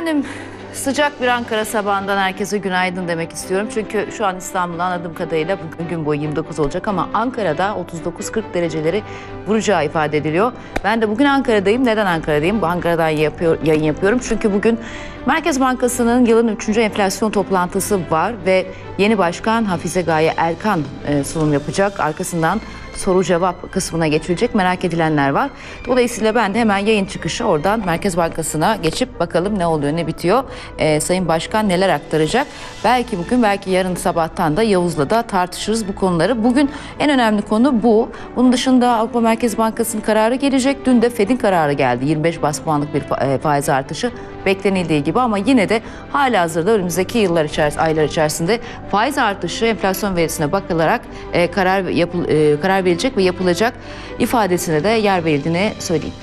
Efendim sıcak bir Ankara sabahından herkese günaydın demek istiyorum. Çünkü şu an İstanbul'da anladığım kadarıyla bugün gün boyu 29 olacak ama Ankara'da 39-40 dereceleri vuracağı ifade ediliyor. Ben de bugün Ankara'dayım. Neden Ankara'dayım? Bu Ankara'dan yapıyor, yayın yapıyorum. Çünkü bugün Merkez Bankası'nın yılın 3. enflasyon toplantısı var ve yeni başkan Hafize Gaye Erkan e, sunum yapacak. Arkasından soru cevap kısmına geçilecek merak edilenler var. Dolayısıyla ben de hemen yayın çıkışı oradan Merkez Bankası'na geçip bakalım ne oluyor ne bitiyor. Ee, Sayın Başkan neler aktaracak? Belki bugün belki yarın sabahtan da Yavuz'la da tartışırız bu konuları. Bugün en önemli konu bu. Bunun dışında Avrupa Merkez Bankası'nın kararı gelecek. Dün de Fed'in kararı geldi. 25 bas puanlık bir e, faiz artışı beklenildiği gibi ama yine de hala hazırda önümüzdeki yıllar içerisinde aylar içerisinde faiz artışı enflasyon verisine bakılarak e, karar yapıl, e, karar karar verecek ve yapılacak ifadesine de yer verildiğini söyleyeyim.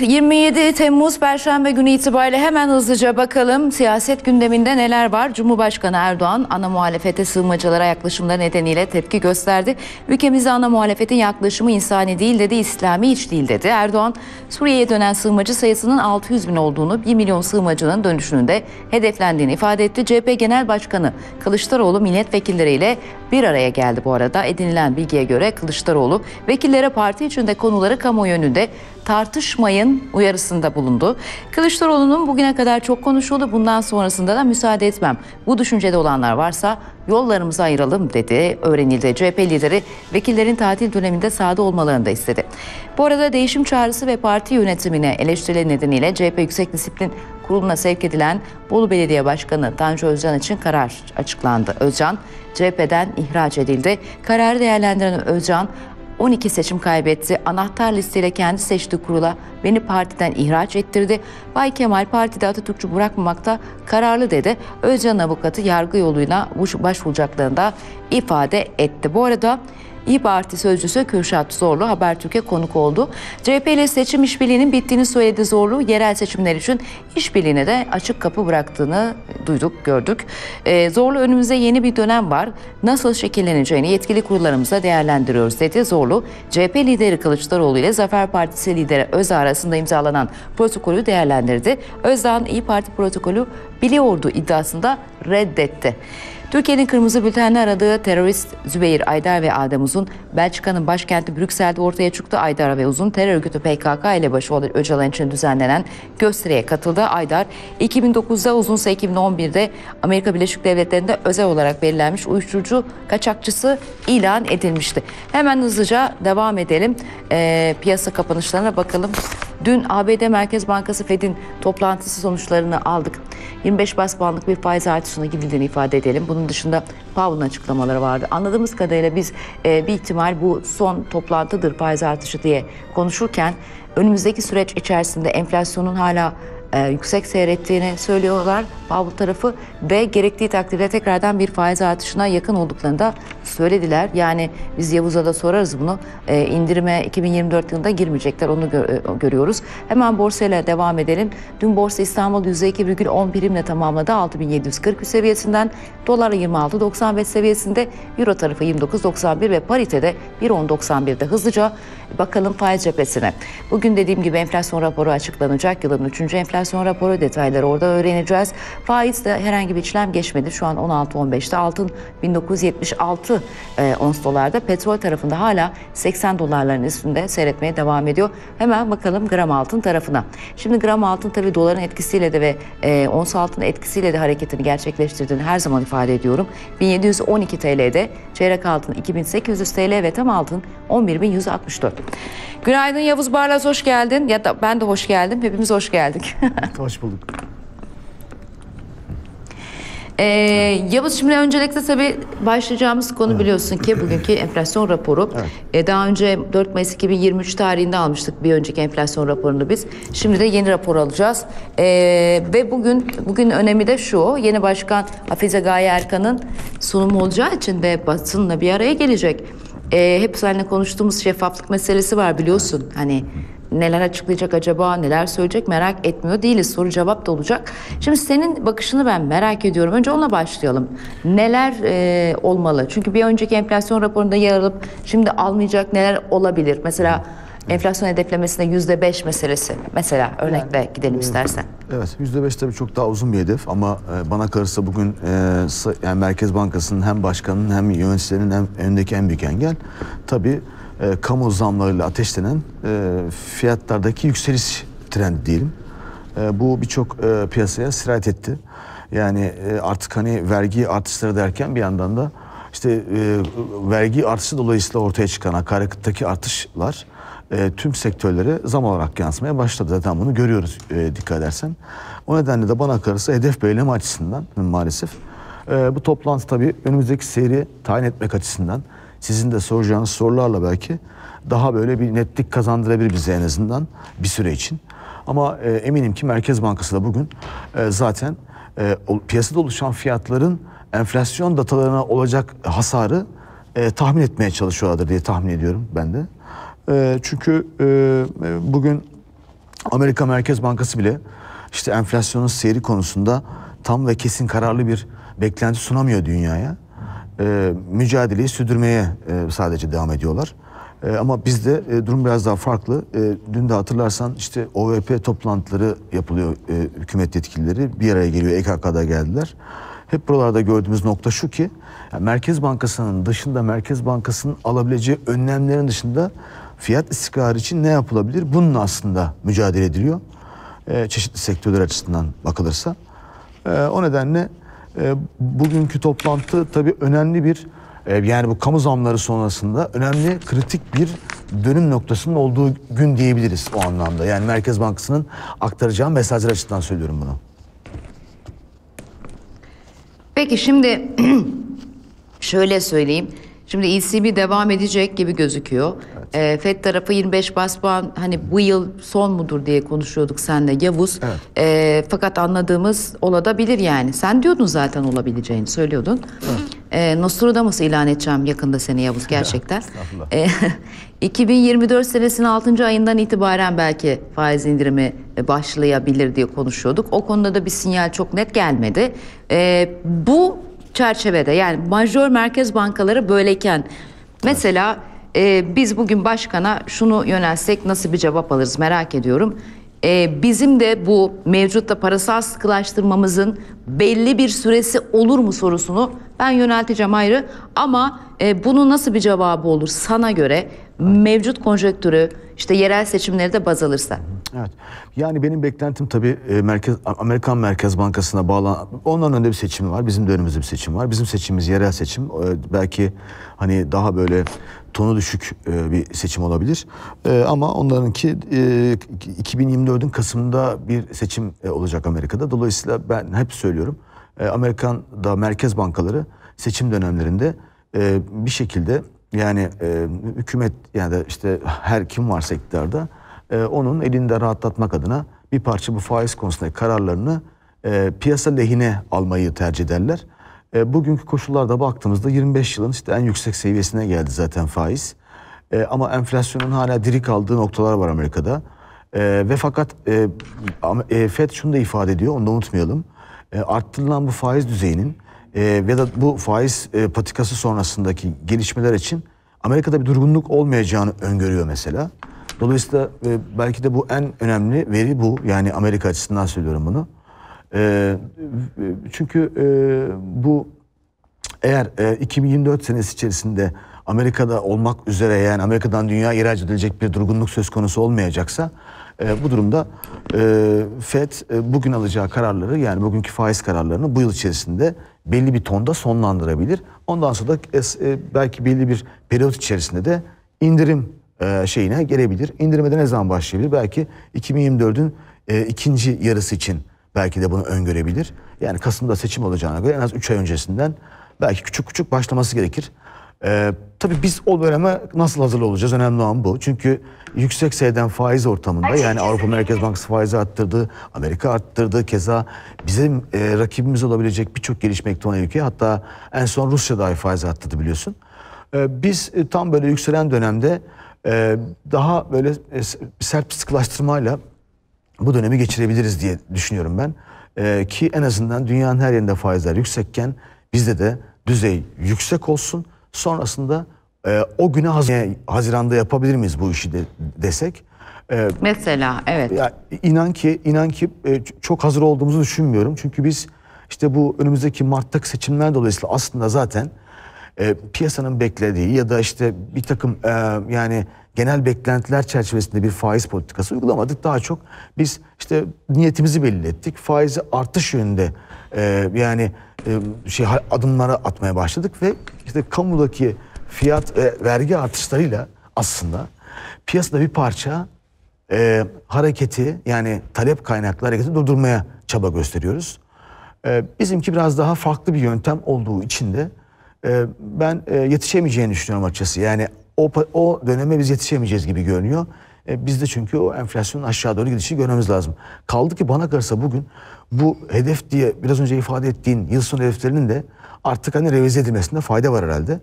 27 Temmuz Perşembe günü itibariyle hemen hızlıca bakalım siyaset gündeminde neler var. Cumhurbaşkanı Erdoğan ana muhalefete sığınmacılara yaklaşımları nedeniyle tepki gösterdi. Ülkemizde ana muhalefetin yaklaşımı insani değil dedi, İslami hiç değil dedi. Erdoğan Suriye'ye dönen sığınmacı sayısının 600 bin olduğunu 1 milyon sığınmacının dönüşünün de hedeflendiğini ifade etti. CHP Genel Başkanı Kılıçdaroğlu milletvekilleriyle bir araya geldi bu arada. Edinilen bilgiye göre Kılıçdaroğlu vekillere parti içinde konuları kamuoyu önünde tartışmayın uyarısında bulundu. Kılıçdaroğlu'nun bugüne kadar çok konuşuldu bundan sonrasında da müsaade etmem. Bu düşüncede olanlar varsa yollarımızı ayıralım dedi. Öğrenildi. CHP lideri vekillerin tatil döneminde sahada olmalarını da istedi. Bu arada değişim çağrısı ve parti yönetimine eleştirileri nedeniyle CHP Yüksek Disiplin Kurulu'na sevk edilen Bolu Belediye Başkanı Tanju Özcan için karar açıklandı. Özcan CHP'den ihraç edildi. Kararı değerlendiren Özcan 12 seçim kaybetti. Anahtar listeyle kendi seçtiği kurula beni partiden ihraç ettirdi. Bay Kemal partide Atatürkçü bırakmamakta kararlı dedi. Özcan avukatı yargı yoluyla başvuracaklarını da ifade etti. Bu arada İyi Parti sözcüsü Kürşat Zorlu Habertürk'e konuk oldu. CHP ile seçim işbirliğinin bittiğini söyledi Zorlu. Yerel seçimler için işbirliğine de açık kapı bıraktığını duyduk, gördük. Ee, Zorlu önümüze yeni bir dönem var. Nasıl şekilleneceğini yetkili kurullarımıza değerlendiriyoruz dedi Zorlu. CHP lideri Kılıçdaroğlu ile Zafer Partisi lideri Özdağ arasında imzalanan protokolü değerlendirdi. Özdağ'ın İyi Parti protokolü biliyordu iddiasında reddetti. Türkiye'nin kırmızı bültenini aradığı terörist Zübeyir Aydar ve Adem Uzun, Belçika'nın başkenti Brüksel'de ortaya çıktı. Aydar ve Uzun terör örgütü PKK ile başı Öcalan için düzenlenen gösteriye katıldı. Aydar 2009'da Uzun ise 2011'de Amerika Birleşik Devletleri'nde özel olarak belirlenmiş uyuşturucu kaçakçısı ilan edilmişti. Hemen hızlıca devam edelim. E, piyasa kapanışlarına bakalım. Dün ABD Merkez Bankası Fed'in toplantısı sonuçlarını aldık. 25 bas puanlık bir faiz artışına gidildiğini ifade edelim. Bunun dışında Powell'ın açıklamaları vardı. Anladığımız kadarıyla biz e, bir ihtimal bu son toplantıdır faiz artışı diye konuşurken önümüzdeki süreç içerisinde enflasyonun hala e, yüksek seyrettiğini söylüyorlar Powell tarafı ve gerektiği takdirde tekrardan bir faiz artışına yakın olduklarını da söylediler. Yani biz Yavuz'a da sorarız bunu. E, indirime 2024 yılında girmeyecekler onu gör, e, görüyoruz. Hemen borsayla devam edelim. Dün borsa İstanbul %2,10 primle tamamladı 6740 seviyesinden. Dolar 26.95 seviyesinde, Euro tarafı 29.91 ve paritede 1.91'de hızlıca bakalım faiz cephesine. Bugün dediğim gibi enflasyon raporu açıklanacak. Yılın 3. enflasyon raporu detayları orada öğreneceğiz. Faiz de herhangi bir işlem geçmedi. Şu an 16.15'te altın 1976 6 e, ons dolarda. Petrol tarafında hala 80 dolarların üstünde seyretmeye devam ediyor. Hemen bakalım gram altın tarafına. Şimdi gram altın tabi doların etkisiyle de ve e, ons altın etkisiyle de hareketini gerçekleştirdiğini her zaman ifade ediyorum. 1712 TL'de çeyrek altın 2800 TL ve tam altın 11.164. Günaydın Yavuz Barlas hoş geldin. Ya da ben de hoş geldim. Hepimiz hoş geldik. hoş bulduk. Ee, Yavuz şimdi öncelikle tabi başlayacağımız konu biliyorsun ki bugünkü enflasyon raporu. Evet. Ee, daha önce 4 Mayıs 2023 tarihinde almıştık bir önceki enflasyon raporunu biz. Şimdi de yeni rapor alacağız. Ee, ve bugün bugün önemi de şu. Yeni başkan Hafize Gaye Erkan'ın sunumu olacağı için de basınla bir araya gelecek. Ee, hep seninle konuştuğumuz şeffaflık meselesi var biliyorsun. Hani neler açıklayacak acaba, neler söyleyecek merak etmiyor değiliz. Soru cevap da olacak. Şimdi senin bakışını ben merak ediyorum. Önce ona başlayalım. Neler e, olmalı? Çünkü bir önceki enflasyon raporunda yer alıp şimdi almayacak neler olabilir? Mesela enflasyon hedeflemesine yüzde beş meselesi. Mesela örnekle yani, gidelim e, istersen. Evet yüzde beş tabii çok daha uzun bir hedef ama e, bana karısı bugün e, yani Merkez Bankası'nın hem başkanının hem yöneticilerinin hem önündeki en büyük engel tabii e, kamu zamlarıyla ateşlenen e, fiyatlardaki yükseliş trendi diyelim. E, bu birçok e, piyasaya sirayet etti. Yani e, artık hani vergi artışları derken bir yandan da işte e, vergi artışı dolayısıyla ortaya çıkan akaryakıttaki artışlar e, tüm sektörlere zam olarak yansımaya başladı. Zaten bunu görüyoruz e, dikkat edersen. O nedenle de bana kalırsa hedef belirleme açısından maalesef e, bu toplantı tabii önümüzdeki seyri tayin etmek açısından sizin de soracağınız sorularla belki daha böyle bir netlik kazandırabilir bize en azından bir süre için. Ama e, eminim ki Merkez Bankası da bugün e, zaten e, piyasada oluşan fiyatların enflasyon datalarına olacak hasarı e, tahmin etmeye çalışıyorlardır diye tahmin ediyorum ben de. E, çünkü e, bugün Amerika Merkez Bankası bile işte enflasyonun seyri konusunda tam ve kesin kararlı bir beklenti sunamıyor dünyaya e, mücadeleyi sürdürmeye e, sadece devam ediyorlar. E, ama bizde e, durum biraz daha farklı. E, dün de hatırlarsan işte OVP toplantıları yapılıyor e, hükümet yetkilileri. Bir araya geliyor EKK'da geldiler. Hep buralarda gördüğümüz nokta şu ki yani Merkez Bankası'nın dışında Merkez Bankası'nın alabileceği önlemlerin dışında fiyat istikrarı için ne yapılabilir? Bunun aslında mücadele ediliyor. E, çeşitli sektörler açısından bakılırsa. E, o nedenle e, bugünkü toplantı tabii önemli bir e, yani bu kamu zamları sonrasında önemli kritik bir dönüm noktasının olduğu gün diyebiliriz o anlamda. Yani Merkez Bankası'nın aktaracağı mesajlar açısından söylüyorum bunu. Peki şimdi şöyle söyleyeyim. Şimdi ECB devam edecek gibi gözüküyor. Evet. E, FED tarafı 25 bas puan hani bu yıl son mudur diye konuşuyorduk senle Yavuz. Evet. E, fakat anladığımız olabilir yani. Sen diyordun zaten olabileceğini söylüyordun. Evet. E, ee, Nostradamus'u ilan edeceğim yakında seni Yavuz gerçekten. e, 2024 senesinin 6. ayından itibaren belki faiz indirimi başlayabilir diye konuşuyorduk. O konuda da bir sinyal çok net gelmedi. E, bu çerçevede yani majör merkez bankaları böyleyken evet. mesela e, biz bugün başkana şunu yönelsek nasıl bir cevap alırız merak ediyorum. E, bizim de bu mevcutta parasal sıkılaştırmamızın belli bir süresi olur mu sorusunu ben yönelteceğim ayrı. Ama e, bunun nasıl bir cevabı olur sana göre mevcut konjektürü işte yerel seçimleri de baz alırsa. Evet. Yani benim beklentim tabii e, merkez, Amerikan Merkez Bankası'na bağlan... Ondan önce bir seçim var. Bizim dönemimizde bir seçim var. Bizim seçimimiz yerel seçim. Belki hani daha böyle tonu düşük e, bir seçim olabilir. E, ama onlarınki 2024'ün Kasım'da bir seçim olacak Amerika'da. Dolayısıyla ben hep söylüyorum. Amerikan'da merkez bankaları seçim dönemlerinde bir şekilde yani hükümet yani işte her kim varsa iktidarda e, onun elinde rahatlatmak adına bir parça bu faiz konusundaki kararlarını e, piyasa lehine almayı tercih ederler. E, bugünkü koşullarda baktığımızda 25 yılın işte en yüksek seviyesine geldi zaten faiz. E, ama enflasyonun hala diri kaldığı noktalar var Amerika'da. E, ve fakat e, e FED şunu da ifade ediyor, onu da unutmayalım. E, arttırılan bu faiz düzeyinin e, ya da bu faiz e, patikası sonrasındaki gelişmeler için Amerika'da bir durgunluk olmayacağını öngörüyor mesela. Dolayısıyla e, belki de bu en önemli veri bu. Yani Amerika açısından söylüyorum bunu. E, e çünkü e, bu eğer e, 2024 senesi içerisinde Amerika'da olmak üzere yani Amerika'dan dünya ihraç edilecek bir durgunluk söz konusu olmayacaksa e, bu durumda e, FED e, bugün alacağı kararları yani bugünkü faiz kararlarını bu yıl içerisinde belli bir tonda sonlandırabilir. Ondan sonra da e, belki belli bir periyot içerisinde de indirim e, şeyine gelebilir. İndirmede ne zaman başlayabilir? Belki 2024'ün e, ikinci yarısı için belki de bunu öngörebilir. Yani Kasım'da seçim olacağına göre en az 3 ay öncesinden belki küçük küçük başlaması gerekir. Ee, tabii biz o döneme nasıl hazırlı olacağız? Önemli olan bu. Çünkü yüksek seyreden faiz ortamında yani Avrupa Merkez Bankası faizi arttırdı, Amerika arttırdı. Keza bizim e, rakibimiz olabilecek birçok gelişmekte olan ülke hatta en son Rusya dahi faiz arttırdı biliyorsun. Ee, biz e, tam böyle yükselen dönemde e, daha böyle e, sert sıkılaştırmayla bu dönemi geçirebiliriz diye düşünüyorum ben. E, ki en azından dünyanın her yerinde faizler yüksekken bizde de düzey yüksek olsun. Sonrasında e, o güne haz e, Haziran'da yapabilir miyiz bu işi de, desek? E, Mesela evet. Ya, inan ki inan ki e, çok hazır olduğumuzu düşünmüyorum. Çünkü biz işte bu önümüzdeki Mart'taki seçimler dolayısıyla aslında zaten e, piyasanın beklediği ya da işte bir takım e, yani genel beklentiler çerçevesinde bir faiz politikası uygulamadık. Daha çok biz işte niyetimizi belli Faizi artış yönünde e, yani e, şey adımlara atmaya başladık ve işte kamudaki fiyat ve vergi artışlarıyla aslında piyasada bir parça e, hareketi yani talep kaynaklı hareketi durdurmaya çaba gösteriyoruz. E, bizimki biraz daha farklı bir yöntem olduğu için de ee, ben e, yetişemeyeceğini düşünüyorum açıkçası. Yani o, o döneme biz yetişemeyeceğiz gibi görünüyor. E, biz de çünkü o enflasyonun aşağı doğru gidişini görmemiz lazım. Kaldı ki bana kalırsa bugün bu hedef diye biraz önce ifade ettiğin yıl sonu hedeflerinin de artık hani revize edilmesinde fayda var herhalde.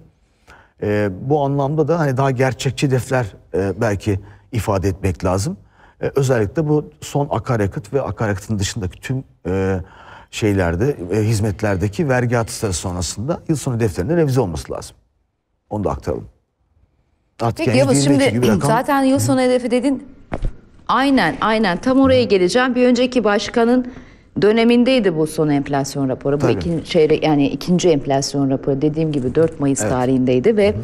E, bu anlamda da hani daha gerçekçi hedefler e, belki ifade etmek lazım. E, özellikle bu son akaryakıt ve akaryakıtın dışındaki tüm e, şeylerde, e, hizmetlerdeki vergi atışları sonrasında yıl sonu defterinde revize olması lazım. Onu da aktaralım. Artık Peki yani Yavuz şimdi rakam... zaten yıl sonu hedefi dedin. Aynen aynen tam oraya geleceğim. Bir önceki başkanın dönemindeydi bu son enflasyon raporu. Tabii. Bu ikinci çeyrek yani ikinci enflasyon raporu dediğim gibi 4 Mayıs evet. tarihindeydi ve Hı.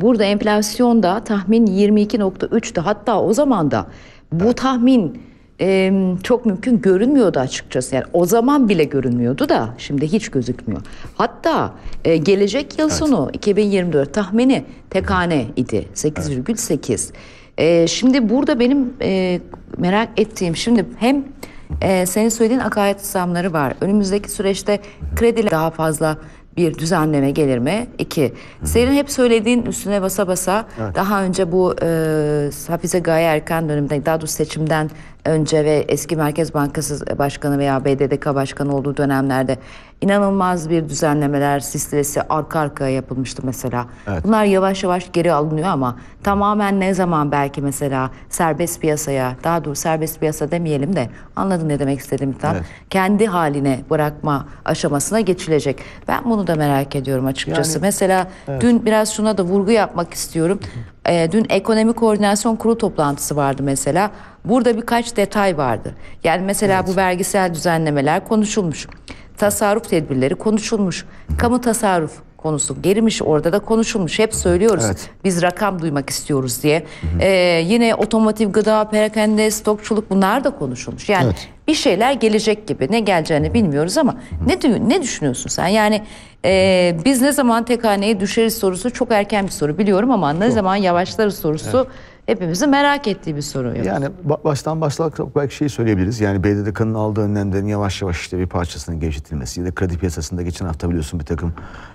burada enflasyonda tahmin 22.3'tü. Hatta o zaman da bu evet. tahmin e, çok mümkün görünmüyordu açıkçası. Yani o zaman bile görünmüyordu da şimdi hiç gözükmüyor. Hatta e, gelecek yıl evet. sonu 2024 tahmini tekane idi 8,8. Evet. E, şimdi burada benim e, merak ettiğim şimdi hem e, senin söylediğin akaryakıt zamları var. Önümüzdeki süreçte krediler daha fazla bir düzenleme gelir mi? İki, senin hep söylediğin üstüne basa basa evet. daha önce bu e, Hafize Gaye Erkan döneminde daha doğrusu seçimden önce ve eski Merkez Bankası Başkanı veya BDDK Başkanı olduğu dönemlerde inanılmaz bir düzenlemeler silsilesi arka arkaya yapılmıştı mesela. Evet. Bunlar yavaş yavaş geri alınıyor ama tamamen ne zaman belki mesela serbest piyasaya daha doğrusu serbest piyasa demeyelim de anladın ne demek istediğimi tam. Evet. Kendi haline bırakma aşamasına geçilecek. Ben bunu da merak ediyorum açıkçası. Yani, mesela evet. dün biraz şuna da vurgu yapmak istiyorum. E, dün ekonomi koordinasyon kurulu toplantısı vardı mesela. Burada birkaç detay vardı. Yani mesela evet. bu vergisel düzenlemeler konuşulmuş. Tasarruf tedbirleri konuşulmuş. Kamu tasarruf konusu gerimiş orada da konuşulmuş. Hep söylüyoruz evet. biz rakam duymak istiyoruz diye. Hı hı. Ee, yine otomotiv, gıda, perakende, stokçuluk bunlar da konuşulmuş. Yani evet. bir şeyler gelecek gibi ne geleceğini bilmiyoruz ama hı. ne ne düşünüyorsun sen? Yani e, biz ne zaman tek düşeriz sorusu çok erken bir soru biliyorum ama ne çok. zaman yavaşlarız sorusu... Evet hepimizin merak ettiği bir soru yok. Yani baştan başlayarak belki şeyi söyleyebiliriz. Yani BDDK'nın aldığı önlemlerin yavaş yavaş işte bir parçasının gevşetilmesi ya da kredi piyasasında geçen hafta biliyorsun bir takım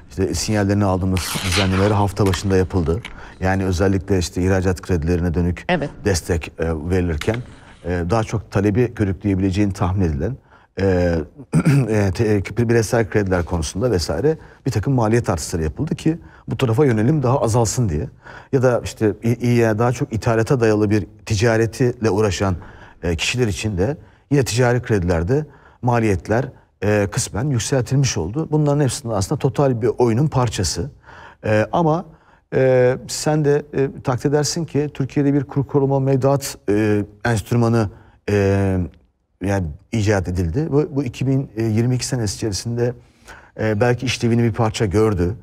işte sinyallerini aldığımız düzenlemeleri hafta başında yapıldı. Yani özellikle işte ihracat kredilerine dönük evet. destek e, verilirken e, daha çok talebi körükleyebileceğini tahmin edilen e, e, e, bireysel krediler konusunda vesaire bir takım maliyet artışları yapıldı ki bu tarafa yönelim daha azalsın diye. Ya da işte İİ'ye daha çok ithalata dayalı bir ticaretiyle uğraşan e, kişiler için de yine ticari kredilerde maliyetler e, kısmen yükseltilmiş oldu. Bunların hepsinin aslında total bir oyunun parçası. E, ama e, sen de e, takdir edersin ki Türkiye'de bir kur koruma mevduat e, enstrümanı e, yani icat edildi. Bu, bu 2022 senesi içerisinde e, belki işlevini bir parça gördü.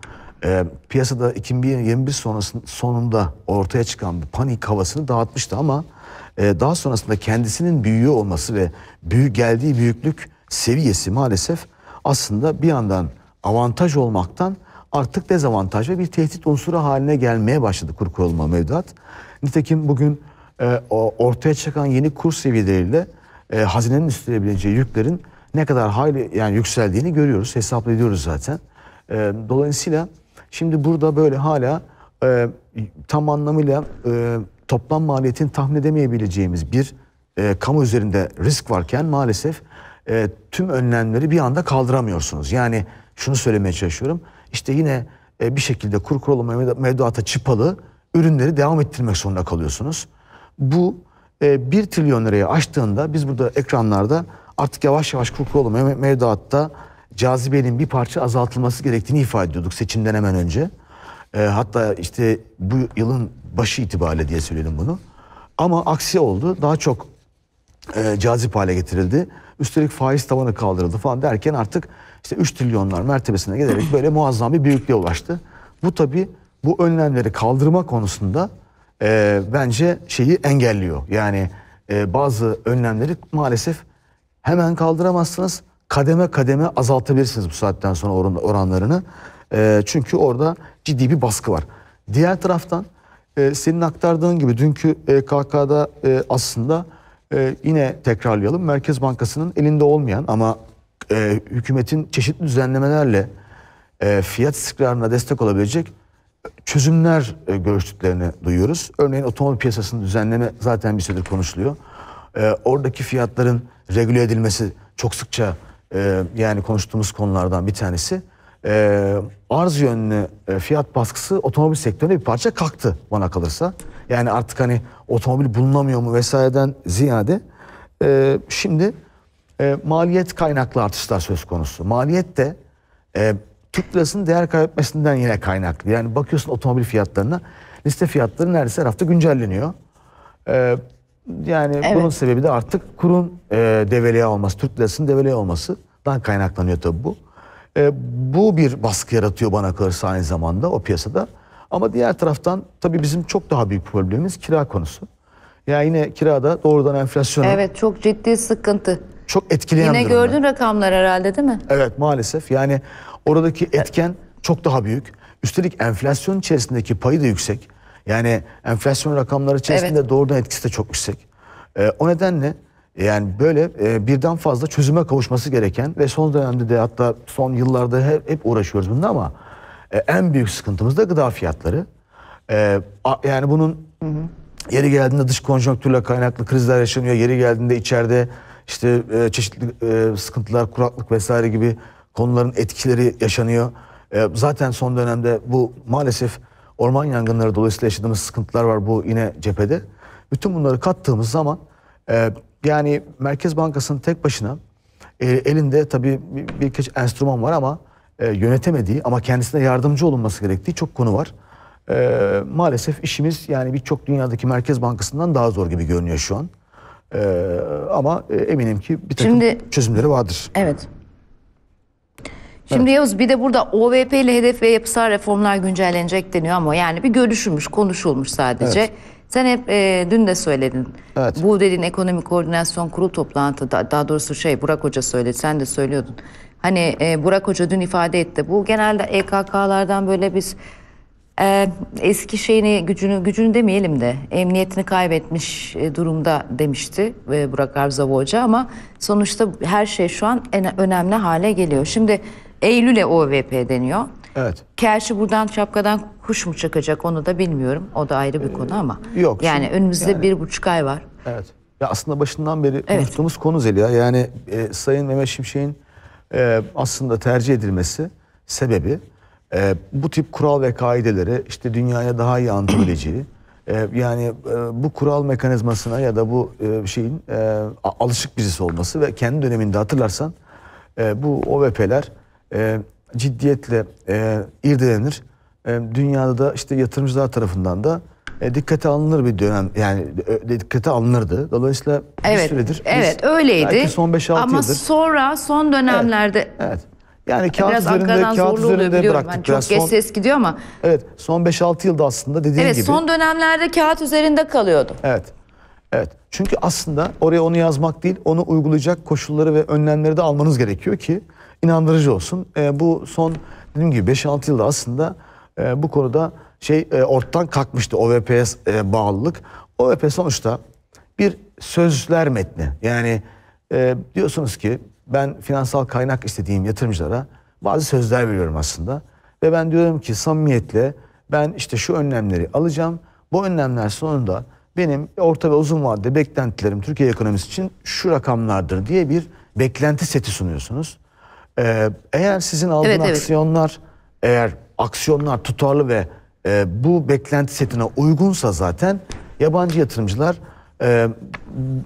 E, piyasada 2021 sonrasında sonunda ortaya çıkan bu panik havasını dağıtmıştı ama e, daha sonrasında kendisinin büyüyor olması ve büyü geldiği büyüklük seviyesi maalesef aslında bir yandan avantaj olmaktan artık dezavantaj ve bir tehdit unsuru haline gelmeye başladı kur koruma mevduat. Nitekim bugün e, ortaya çıkan yeni kur seviyeleriyle e, hazinenin üstlenebileceği yüklerin ne kadar hayli yani yükseldiğini görüyoruz. hesaplıyoruz zaten. E, dolayısıyla şimdi burada böyle hala e, tam anlamıyla e, toplam maliyetin tahmin edemeyebileceğimiz bir e, kamu üzerinde risk varken maalesef e, tüm önlemleri bir anda kaldıramıyorsunuz. Yani şunu söylemeye çalışıyorum. İşte yine e, bir şekilde kur kurulu mevduata çıpalı ürünleri devam ettirmek zorunda kalıyorsunuz. Bu e, ee, 1 trilyon lirayı aştığında biz burada ekranlarda artık yavaş yavaş kur mevduatta cazibenin bir parça azaltılması gerektiğini ifade ediyorduk seçimden hemen önce. Ee, hatta işte bu yılın başı itibariyle diye söyledim bunu. Ama aksi oldu. Daha çok e, cazip hale getirildi. Üstelik faiz tavanı kaldırıldı falan derken artık işte 3 trilyonlar mertebesine gelerek böyle muazzam bir büyüklüğe ulaştı. Bu tabii bu önlemleri kaldırma konusunda e, bence şeyi engelliyor. Yani e, bazı önlemleri maalesef hemen kaldıramazsınız. Kademe kademe azaltabilirsiniz bu saatten sonra oran, oranlarını. E, çünkü orada ciddi bir baskı var. Diğer taraftan e, senin aktardığın gibi dünkü e, KK'da e, aslında e, yine tekrarlayalım. Merkez Bankası'nın elinde olmayan ama e, hükümetin çeşitli düzenlemelerle e, fiyat istikrarına destek olabilecek çözümler e, görüştüklerini duyuyoruz. Örneğin otomobil piyasasının düzenleme zaten bir süredir konuşuluyor. E, oradaki fiyatların regüle edilmesi çok sıkça e, yani konuştuğumuz konulardan bir tanesi. arz yönlü fiyat baskısı otomobil sektöründe bir parça kalktı bana kalırsa. Yani artık hani otomobil bulunamıyor mu vesaireden ziyade şimdi maliyet kaynaklı artışlar söz konusu. Maliyet de Türk lirasının değer kaybetmesinden yine kaynaklı. Yani bakıyorsun otomobil fiyatlarına liste fiyatları neredeyse her hafta güncelleniyor. Ee, yani evet. bunun sebebi de artık kurun e, develeye olması, Türk lirasının develeye olmasından kaynaklanıyor tabii bu. E, bu bir baskı yaratıyor bana kalırsa aynı zamanda o piyasada. Ama diğer taraftan tabii bizim çok daha büyük problemimiz kira konusu. Yani yine kirada doğrudan enflasyonu... Evet çok ciddi sıkıntı. Çok etkileyen Yine durumda. gördün rakamlar herhalde değil mi? Evet maalesef yani Oradaki etken çok daha büyük. Üstelik enflasyon içerisindeki payı da yüksek. Yani enflasyon rakamları içerisinde evet. doğrudan etkisi de çok yüksek. E, o nedenle yani böyle e, birden fazla çözüme kavuşması gereken ve son dönemde de hatta son yıllarda hep, hep uğraşıyoruz bunda ama e, en büyük sıkıntımız da gıda fiyatları. E, a, yani bunun hı hı. yeri geldiğinde dış konjonktürle kaynaklı krizler yaşanıyor. Yeri geldiğinde içeride işte e, çeşitli e, sıkıntılar, kuraklık vesaire gibi konuların etkileri yaşanıyor. E, zaten son dönemde bu maalesef orman yangınları dolayısıyla yaşadığımız sıkıntılar var bu yine cephede. Bütün bunları kattığımız zaman e, yani Merkez Bankası'nın tek başına e, elinde tabii birkaç enstrüman var ama e, yönetemediği ama kendisine yardımcı olunması gerektiği çok konu var. E, maalesef işimiz yani birçok dünyadaki Merkez Bankası'ndan daha zor gibi görünüyor şu an. E, ama e, eminim ki bir takım Şimdi, çözümleri vardır. Evet. Şimdi evet. Yavuz bir de burada OVP ile hedef ve yapısal reformlar güncellenecek deniyor ama yani bir görüşülmüş, konuşulmuş sadece. Evet. Sen hep e, dün de söyledin. Evet. Bu dediğin ekonomik koordinasyon kurul toplantıda daha doğrusu şey Burak Hoca söyledi sen de söylüyordun. Hani e, Burak Hoca dün ifade etti. Bu genelde EKK'lardan böyle biz e, eski şeyini gücünü gücünü demeyelim de emniyetini kaybetmiş e, durumda demişti e, Burak Arzavu Hoca ama sonuçta her şey şu an en önemli hale geliyor. Şimdi Eylül'e OVP deniyor. Evet. Kerşi buradan şapkadan kuş mu çakacak onu da bilmiyorum. O da ayrı bir ee, konu ama. Yok. Yani şimdi- önümüzde yani- bir buçuk ay var. Evet. Ya aslında başından beri Evet. konuştuğumuz konu Zeliha. Yani e, Sayın Mehmet Şimşek'in e, aslında tercih edilmesi sebebi e, bu tip kural ve kaideleri işte dünyaya daha iyi anlatabileceği. e, yani e, bu kural mekanizmasına ya da bu e, şeyin e, alışık birisi olması ve kendi döneminde hatırlarsan e, bu OVP'ler e, ciddiyetle e, irdelenir. E, dünyada da işte yatırımcılar tarafından da e, dikkate alınır bir dönem yani e, dikkate alınırdı. Dolayısıyla evet, bir süredir. Evet biz, öyleydi. Belki son 5-6 yıldır. Ama sonra son dönemlerde. Evet. evet. Yani kağıt biraz üzerinde, kağıt üzerinde bıraktık. Yani çok son, ses gidiyor ama. Evet son 5-6 yılda aslında dediğim evet, gibi. Evet son dönemlerde kağıt üzerinde kalıyordu. Evet. Evet. Çünkü aslında oraya onu yazmak değil, onu uygulayacak koşulları ve önlemleri de almanız gerekiyor ki inandırıcı olsun. E, bu son dediğim gibi 5-6 yılda aslında e, bu konuda şey e, ortadan kalkmıştı OVP'ye e, bağlılık. OVP sonuçta bir sözler metni. Yani e, diyorsunuz ki ben finansal kaynak istediğim yatırımcılara bazı sözler veriyorum aslında. Ve ben diyorum ki samimiyetle ben işte şu önlemleri alacağım. Bu önlemler sonunda benim orta ve uzun vadede beklentilerim Türkiye ekonomisi için şu rakamlardır diye bir beklenti seti sunuyorsunuz. Ee, eğer sizin aldığınız evet, aksiyonlar evet. eğer aksiyonlar tutarlı ve e, bu beklenti setine uygunsa zaten yabancı yatırımcılar e,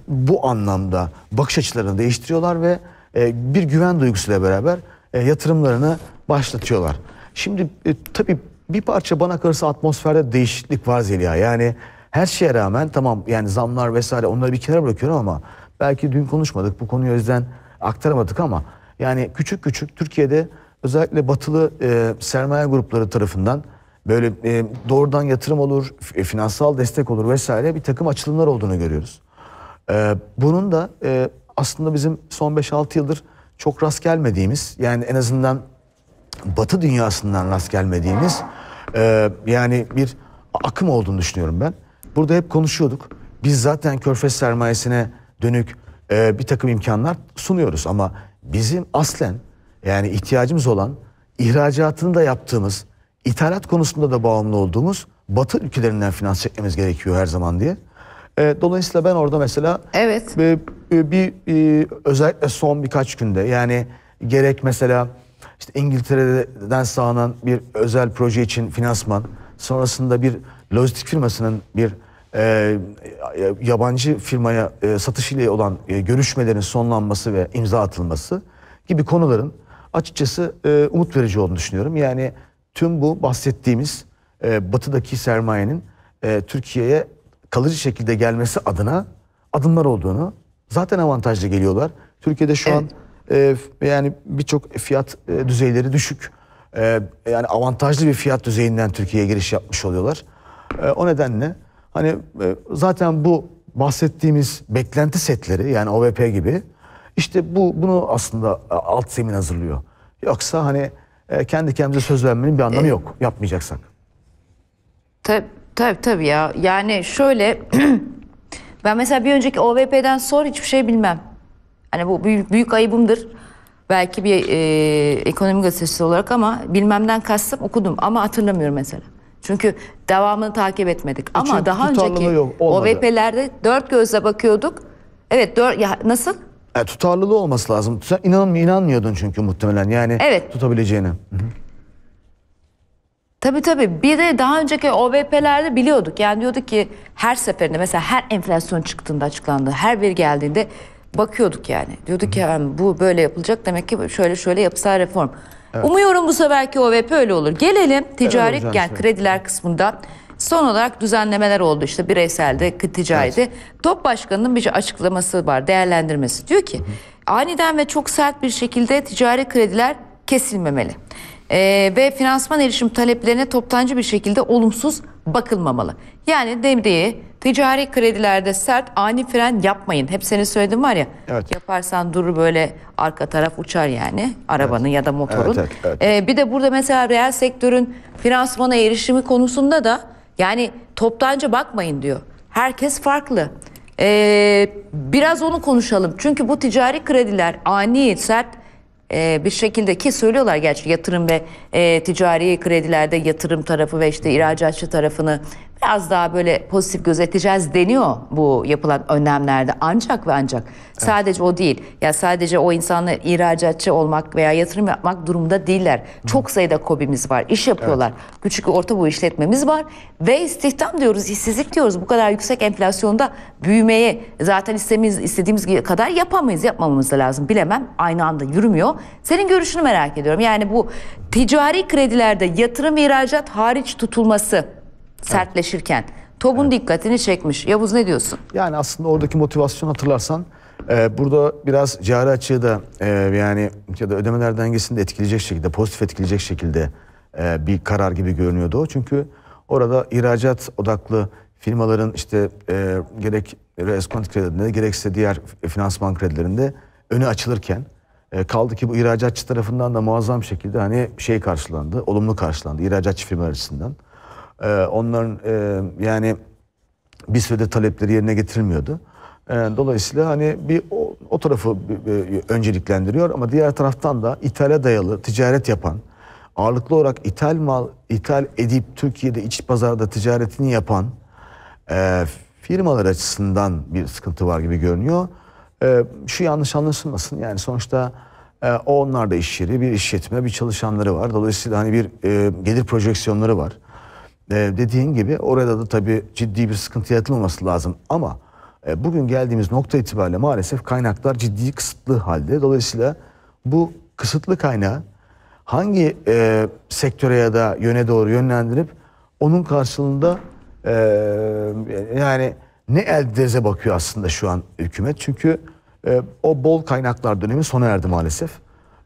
bu anlamda bakış açılarını değiştiriyorlar ve e, bir güven duygusuyla beraber e, yatırımlarını başlatıyorlar. Şimdi e, tabii bir parça bana kalırsa atmosferde değişiklik var Zeliha. Yani her şeye rağmen tamam yani zamlar vesaire onları bir kenara bırakıyorum ama belki dün konuşmadık bu konuyu o yüzden aktaramadık ama yani küçük küçük Türkiye'de özellikle batılı e, sermaye grupları tarafından böyle e, doğrudan yatırım olur, e, finansal destek olur vesaire bir takım açılımlar olduğunu görüyoruz. E, bunun da e, aslında bizim son 5-6 yıldır çok rast gelmediğimiz yani en azından batı dünyasından rast gelmediğimiz e, yani bir akım olduğunu düşünüyorum ben. Burada hep konuşuyorduk. Biz zaten körfez sermayesine dönük e, bir takım imkanlar sunuyoruz ama bizim aslen yani ihtiyacımız olan ihracatını da yaptığımız, ithalat konusunda da bağımlı olduğumuz Batı ülkelerinden finans çekmemiz gerekiyor her zaman diye. E, dolayısıyla ben orada mesela evet. E, e, bir, bir, e, bir özellikle son birkaç günde yani gerek mesela işte İngiltere'den sağlanan bir özel proje için finansman, sonrasında bir lojistik firmasının bir e, yabancı firmaya e, satış ile olan e, görüşmelerin sonlanması ve imza atılması gibi konuların açıkçası e, umut verici olduğunu düşünüyorum. Yani tüm bu bahsettiğimiz e, batıdaki sermayenin e, Türkiye'ye kalıcı şekilde gelmesi adına adımlar olduğunu zaten avantajlı geliyorlar. Türkiye'de şu evet. an e, yani birçok fiyat e, düzeyleri düşük. E, yani avantajlı bir fiyat düzeyinden Türkiye'ye giriş yapmış oluyorlar. E, o nedenle Hani e, zaten bu bahsettiğimiz beklenti setleri yani OVP gibi işte bu bunu aslında e, alt zemin hazırlıyor. Yoksa hani e, kendi kendimize söz vermenin bir anlamı yok yapmayacaksak. Tabii tabii tabii ya. Yani şöyle ben mesela bir önceki OVP'den sonra hiçbir şey bilmem. Hani bu büyük, büyük ayıbımdır. Belki bir e, ekonomi gazetesi olarak ama bilmemden kastım okudum ama hatırlamıyorum mesela. Çünkü devamını takip etmedik. Ama daha önceki yok, olmadı. OVP'lerde dört gözle bakıyorduk. Evet dört, ya nasıl? E, tutarlılığı olması lazım. Sen inan, inanmıyordun çünkü muhtemelen yani evet. tutabileceğine. tabi. -hı. Bir de daha önceki OBP'lerde biliyorduk. Yani diyorduk ki her seferinde mesela her enflasyon çıktığında açıklandı, her bir geldiğinde bakıyorduk yani. Diyorduk ki yani hmm, bu böyle yapılacak demek ki şöyle şöyle yapısal reform. Evet. Umuyorum bu seferki OVP öyle olur. Gelelim ticari evet, yani şey. krediler kısmında son olarak düzenlemeler oldu işte bireyselde, ticaride. Evet. Top Başkanı'nın bir açıklaması var, değerlendirmesi. Diyor ki hı hı. aniden ve çok sert bir şekilde ticari krediler kesilmemeli. Ee, ve finansman erişim taleplerine toptancı bir şekilde olumsuz bakılmamalı. Yani demdiği Ticari kredilerde sert ani fren yapmayın. Hep seni söyledim var ya. Evet. Yaparsan durur böyle arka taraf uçar yani arabanın evet. ya da motorun. Evet, evet, evet. Ee, bir de burada mesela reel sektörün finansmana erişimi konusunda da yani toptanca bakmayın diyor. Herkes farklı. Ee, biraz onu konuşalım. Çünkü bu ticari krediler ani, sert ee, bir şekilde ki söylüyorlar gerçi yatırım ve e, ticari kredilerde yatırım tarafı ve işte ihracatçı tarafını biraz daha böyle pozitif gözeteceğiz deniyor bu yapılan önlemlerde ancak ve ancak evet. sadece o değil ya sadece o insanlar ihracatçı olmak veya yatırım yapmak durumunda değiller. Hı. Çok sayıda kobimiz var, iş yapıyorlar. Evet. Küçük orta bu işletmemiz var ve istihdam diyoruz, işsizlik diyoruz. Bu kadar yüksek enflasyonda büyümeye zaten istemiz, istediğimiz kadar yapamayız, yapmamamız da lazım. Bilemem aynı anda yürümüyor. Senin görüşünü merak ediyorum. Yani bu ticari kredilerde yatırım ihracat hariç tutulması sertleşirken. Tob'un evet. dikkatini çekmiş. Yavuz ne diyorsun? Yani aslında oradaki motivasyon hatırlarsan e, burada biraz cari açığı da e, yani ya da ödemeler dengesini de etkileyecek şekilde, pozitif etkileyecek şekilde e, bir karar gibi görünüyordu o. Çünkü orada ihracat odaklı firmaların işte e, gerek reskont kredilerinde gerekse diğer finansman kredilerinde önü açılırken e, kaldı ki bu ihracatçı tarafından da muazzam şekilde hani şey karşılandı, olumlu karşılandı ihracatçı firmalar açısından. Ee, onların e, yani bir sürede talepleri yerine getirilmiyordu. E, dolayısıyla hani bir o, o tarafı e, önceliklendiriyor ama diğer taraftan da ithale dayalı ticaret yapan, ağırlıklı olarak ithal mal ithal edip Türkiye'de iç pazarda ticaretini yapan e, firmalar açısından bir sıkıntı var gibi görünüyor. E, şu yanlış anlaşılmasın yani sonuçta e, onlar da iş yeri, bir işletme, bir çalışanları var. Dolayısıyla hani bir e, gelir projeksiyonları var. Ee, dediğin gibi orada da tabii ciddi bir sıkıntı yaratılmaması lazım ama e, bugün geldiğimiz nokta itibariyle maalesef kaynaklar ciddi kısıtlı halde. Dolayısıyla bu kısıtlı kaynağı hangi e, sektöre ya da yöne doğru yönlendirip onun karşılığında e, yani ne eldeze bakıyor aslında şu an hükümet. Çünkü e, o bol kaynaklar dönemi sona erdi maalesef.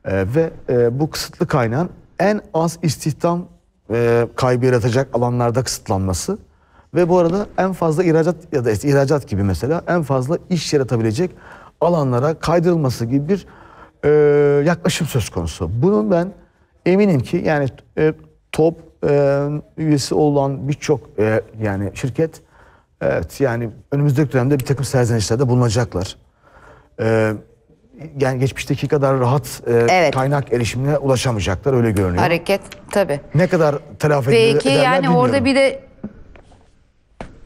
E, ve e, bu kısıtlı kaynağın en az istihdam e, kaybı yaratacak alanlarda kısıtlanması ve bu arada en fazla ihracat ya da ihracat gibi mesela en fazla iş yaratabilecek alanlara kaydırılması gibi bir e, yaklaşım söz konusu. Bunun ben eminim ki yani e, top e, üyesi olan birçok e, yani şirket evet yani önümüzdeki dönemde bir takım serzenişlerde bulunacaklar. E, yani geçmişteki kadar rahat e, evet. kaynak erişimine ulaşamayacaklar öyle görünüyor. Hareket tabii. Ne kadar telafi ederler Belki yani bilmiyorum. orada bir de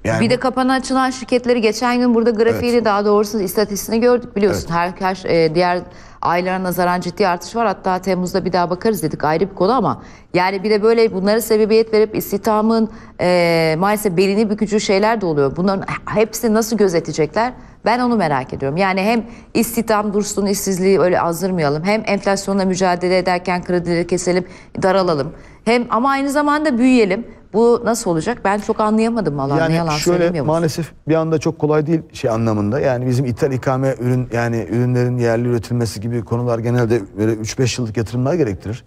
yani, bir de kapana açılan şirketleri geçen gün burada grafiğiyle evet. daha doğrusu istatistiğini gördük biliyorsun. Evet. Her, her e, diğer aylara nazaran ciddi artış var. Hatta Temmuz'da bir daha bakarız dedik ayrı bir konu ama yani bir de böyle bunlara sebebiyet verip istihdamın e, maalesef belini bükücü şeyler de oluyor. Bunların hepsini nasıl gözetecekler? Ben onu merak ediyorum. Yani hem istihdam dursun, işsizliği öyle azdırmayalım. Hem enflasyonla mücadele ederken kredileri keselim, daralalım. Hem ama aynı zamanda büyüyelim. Bu nasıl olacak? Ben çok anlayamadım valla. Yani yalan şöyle maalesef bir anda çok kolay değil şey anlamında. Yani bizim ithal ikame ürün yani ürünlerin yerli üretilmesi gibi konular genelde böyle 3-5 yıllık yatırımlar gerektirir.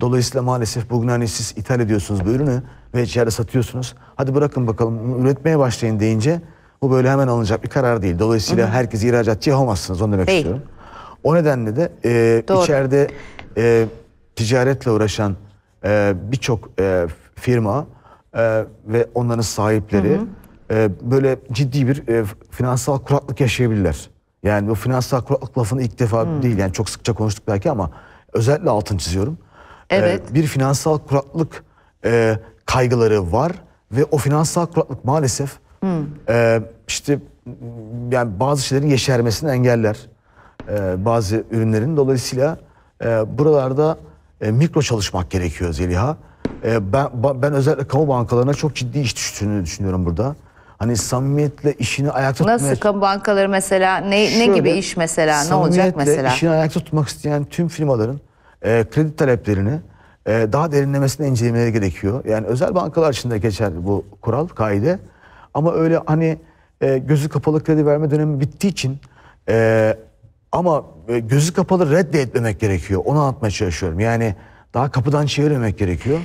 Dolayısıyla maalesef bugün hani siz ithal ediyorsunuz bu ürünü ve içeride satıyorsunuz. Hadi bırakın bakalım üretmeye başlayın deyince bu böyle hemen alınacak bir karar değil. Dolayısıyla Hı -hı. herkes ihracatçı yapamazsınız onu demek değil. istiyorum. O nedenle de e, içeride e, ticaretle uğraşan e, birçok e, firma e, ve onların sahipleri hı hı. E, böyle ciddi bir e, finansal kuraklık yaşayabilirler. Yani bu finansal kuraklık lafını ilk defa hı. değil yani çok sıkça konuştuk belki ama özellikle altın çiziyorum. E, evet. E, bir finansal kuraklık e, kaygıları var ve o finansal kuraklık maalesef ee, işte yani bazı şeylerin yeşermesini engeller. Ee, bazı ürünlerin. Dolayısıyla e, buralarda e, mikro çalışmak gerekiyor Zeliha. E, ben, ben özellikle kamu bankalarına çok ciddi iş düştüğünü düşünüyorum burada. Hani samimiyetle işini ayakta tutmaya... Nasıl kamu bankaları mesela ne, Şöyle, ne gibi iş mesela ne olacak mesela? işini ayakta tutmak isteyen tüm firmaların e, kredi taleplerini e, daha derinlemesine incelemeye gerekiyor. Yani özel bankalar için de geçer bu kural, kaide. Ama öyle hani e, gözü kapalı kredi verme dönemi bittiği için e, ama e, gözü kapalı reddetmemek gerekiyor. Onu anlatmaya çalışıyorum. Yani daha kapıdan çevirmemek gerekiyor.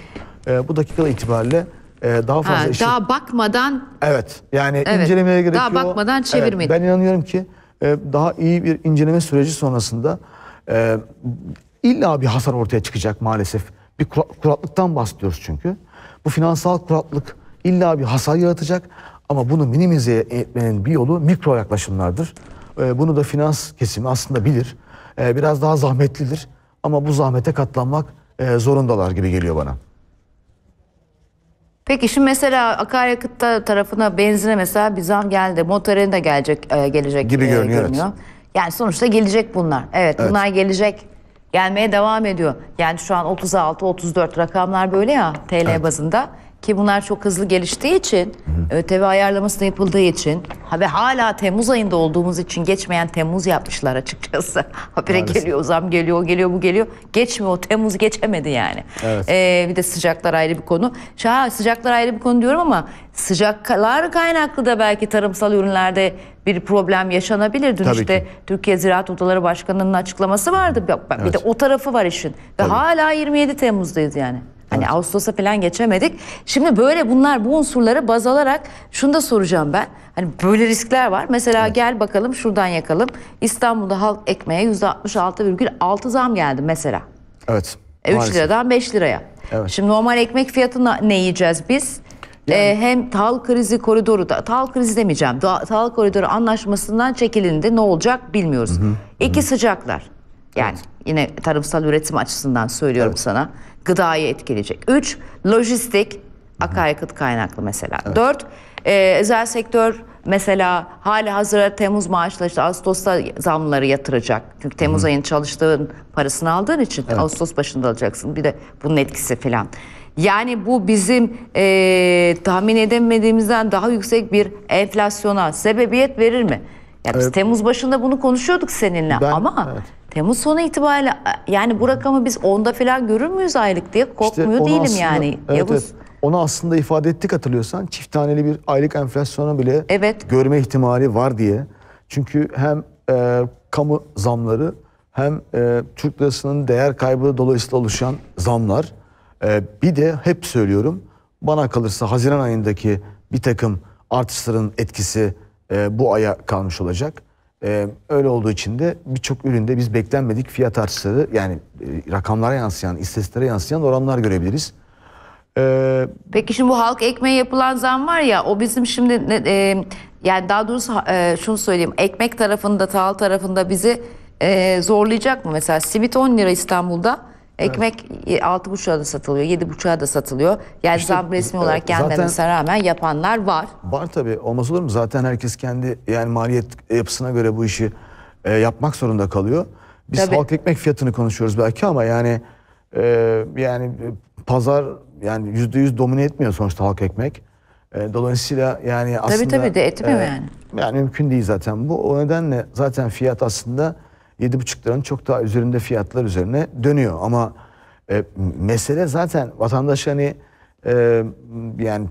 E, bu dakika itibariyle e, daha fazla ha, işi... Daha bakmadan... Evet. Yani evet, incelemeye gerekiyor. Daha bakmadan çevirmeyin. Evet, ben inanıyorum ki e, daha iyi bir inceleme süreci sonrasında e, illa bir hasar ortaya çıkacak maalesef. Bir kuraklıktan bahsediyoruz çünkü. Bu finansal kuraklık illa bir hasar yaratacak. Ama bunu minimize etmenin bir yolu mikro yaklaşımlardır. Ee, bunu da finans kesimi aslında bilir. Ee, biraz daha zahmetlidir ama bu zahmete katlanmak e, zorundalar gibi geliyor bana. Peki şimdi mesela akaryakıtta tarafına benzine mesela bir zam geldi. Motorine de gelecek e, gelecek gibi görünüyor. E, görünüyor. Evet. Yani sonuçta gelecek bunlar. Evet, evet bunlar gelecek. Gelmeye devam ediyor. Yani şu an 36 34 rakamlar böyle ya TL evet. bazında ki bunlar çok hızlı geliştiği için, Hı. ÖTV da yapıldığı için ha ve hala Temmuz ayında olduğumuz için geçmeyen Temmuz yapmışlar açıkçası. Habire geliyor, zam geliyor, geliyor, bu geliyor. Geçmiyor, Temmuz geçemedi yani. Evet. Ee, bir de sıcaklar ayrı bir konu. Şah, sıcaklar ayrı bir konu diyorum ama sıcaklar kaynaklı da belki tarımsal ürünlerde bir problem yaşanabilir. Dün Tabii işte ki. Türkiye Ziraat Odaları Başkanı'nın açıklaması vardı. Bir evet. de o tarafı var işin. Ve Tabii. hala 27 Temmuz'dayız yani. Hani evet. Ağustos'a falan geçemedik. Şimdi böyle bunlar bu unsurları baz alarak şunu da soracağım ben. Hani böyle riskler var. Mesela evet. gel bakalım şuradan yakalım. İstanbul'da halk ekmeğe %66,6 zam geldi mesela. Evet. E, 3 liradan 5 liraya. Evet. Şimdi normal ekmek fiyatına ne yiyeceğiz biz? E, yani. Ee, hem tal krizi koridoru da tal krizi demeyeceğim. Tal koridoru anlaşmasından çekilindi. Ne olacak bilmiyoruz. hı. İki hı. sıcaklar. Yani evet. yine tarımsal üretim açısından söylüyorum evet. sana gıdayı etkileyecek. 3. Lojistik akaryakıt kaynaklı mesela. 4. Evet. E, özel sektör mesela hali hazırda Temmuz maaşla işte Ağustos'ta zamları yatıracak. Çünkü Temmuz Hı. ayın çalıştığın parasını aldığın için evet. Ağustos başında alacaksın. Bir de bunun etkisi falan. Yani bu bizim e, tahmin edemediğimizden daha yüksek bir enflasyona sebebiyet verir mi? Ya biz evet. Temmuz başında bunu konuşuyorduk seninle ben, ama evet. Temmuz sonu itibariyle e, yani bu rakamı biz onda falan görür müyüz aylık diye korkmuyor işte değilim aslında, yani. Evet, Yavuz. Evet. Onu aslında ifade ettik hatırlıyorsan çift taneli bir aylık enflasyona bile evet. görme ihtimali var diye. Çünkü hem e, kamu zamları hem e, Türk lirasının değer kaybı dolayısıyla oluşan zamlar e, bir de hep söylüyorum bana kalırsa Haziran ayındaki bir takım artışların etkisi e, bu aya kalmış olacak. Ee, öyle olduğu için de birçok üründe biz beklenmedik fiyat artışları yani e, rakamlara yansıyan, istatistiklere yansıyan oranlar görebiliriz. Ee, Peki şimdi bu halk ekmeğe yapılan zam var ya o bizim şimdi e, yani daha doğrusu e, şunu söyleyeyim ekmek tarafında tahıl tarafında bizi e, zorlayacak mı? Mesela simit 10 lira İstanbul'da Ekmek evet. 6.5'a da satılıyor, yedi 7.5'a da satılıyor. Yani işte, zam resmi evet, olarak yenmemesine rağmen yapanlar var. Var tabii. Olmaz olur mu? Zaten herkes kendi yani maliyet yapısına göre bu işi e, yapmak zorunda kalıyor. Biz tabii. halk ekmek fiyatını konuşuyoruz belki ama yani e, yani e, pazar yani yüzde yüz domine etmiyor sonuçta halk ekmek. E, dolayısıyla yani aslında... Tabii tabii de etmiyor e, yani. Yani mümkün değil zaten bu. O nedenle zaten fiyat aslında Yedi buçukların çok daha üzerinde fiyatlar üzerine dönüyor. Ama e, mesele zaten vatandaş hani e, yani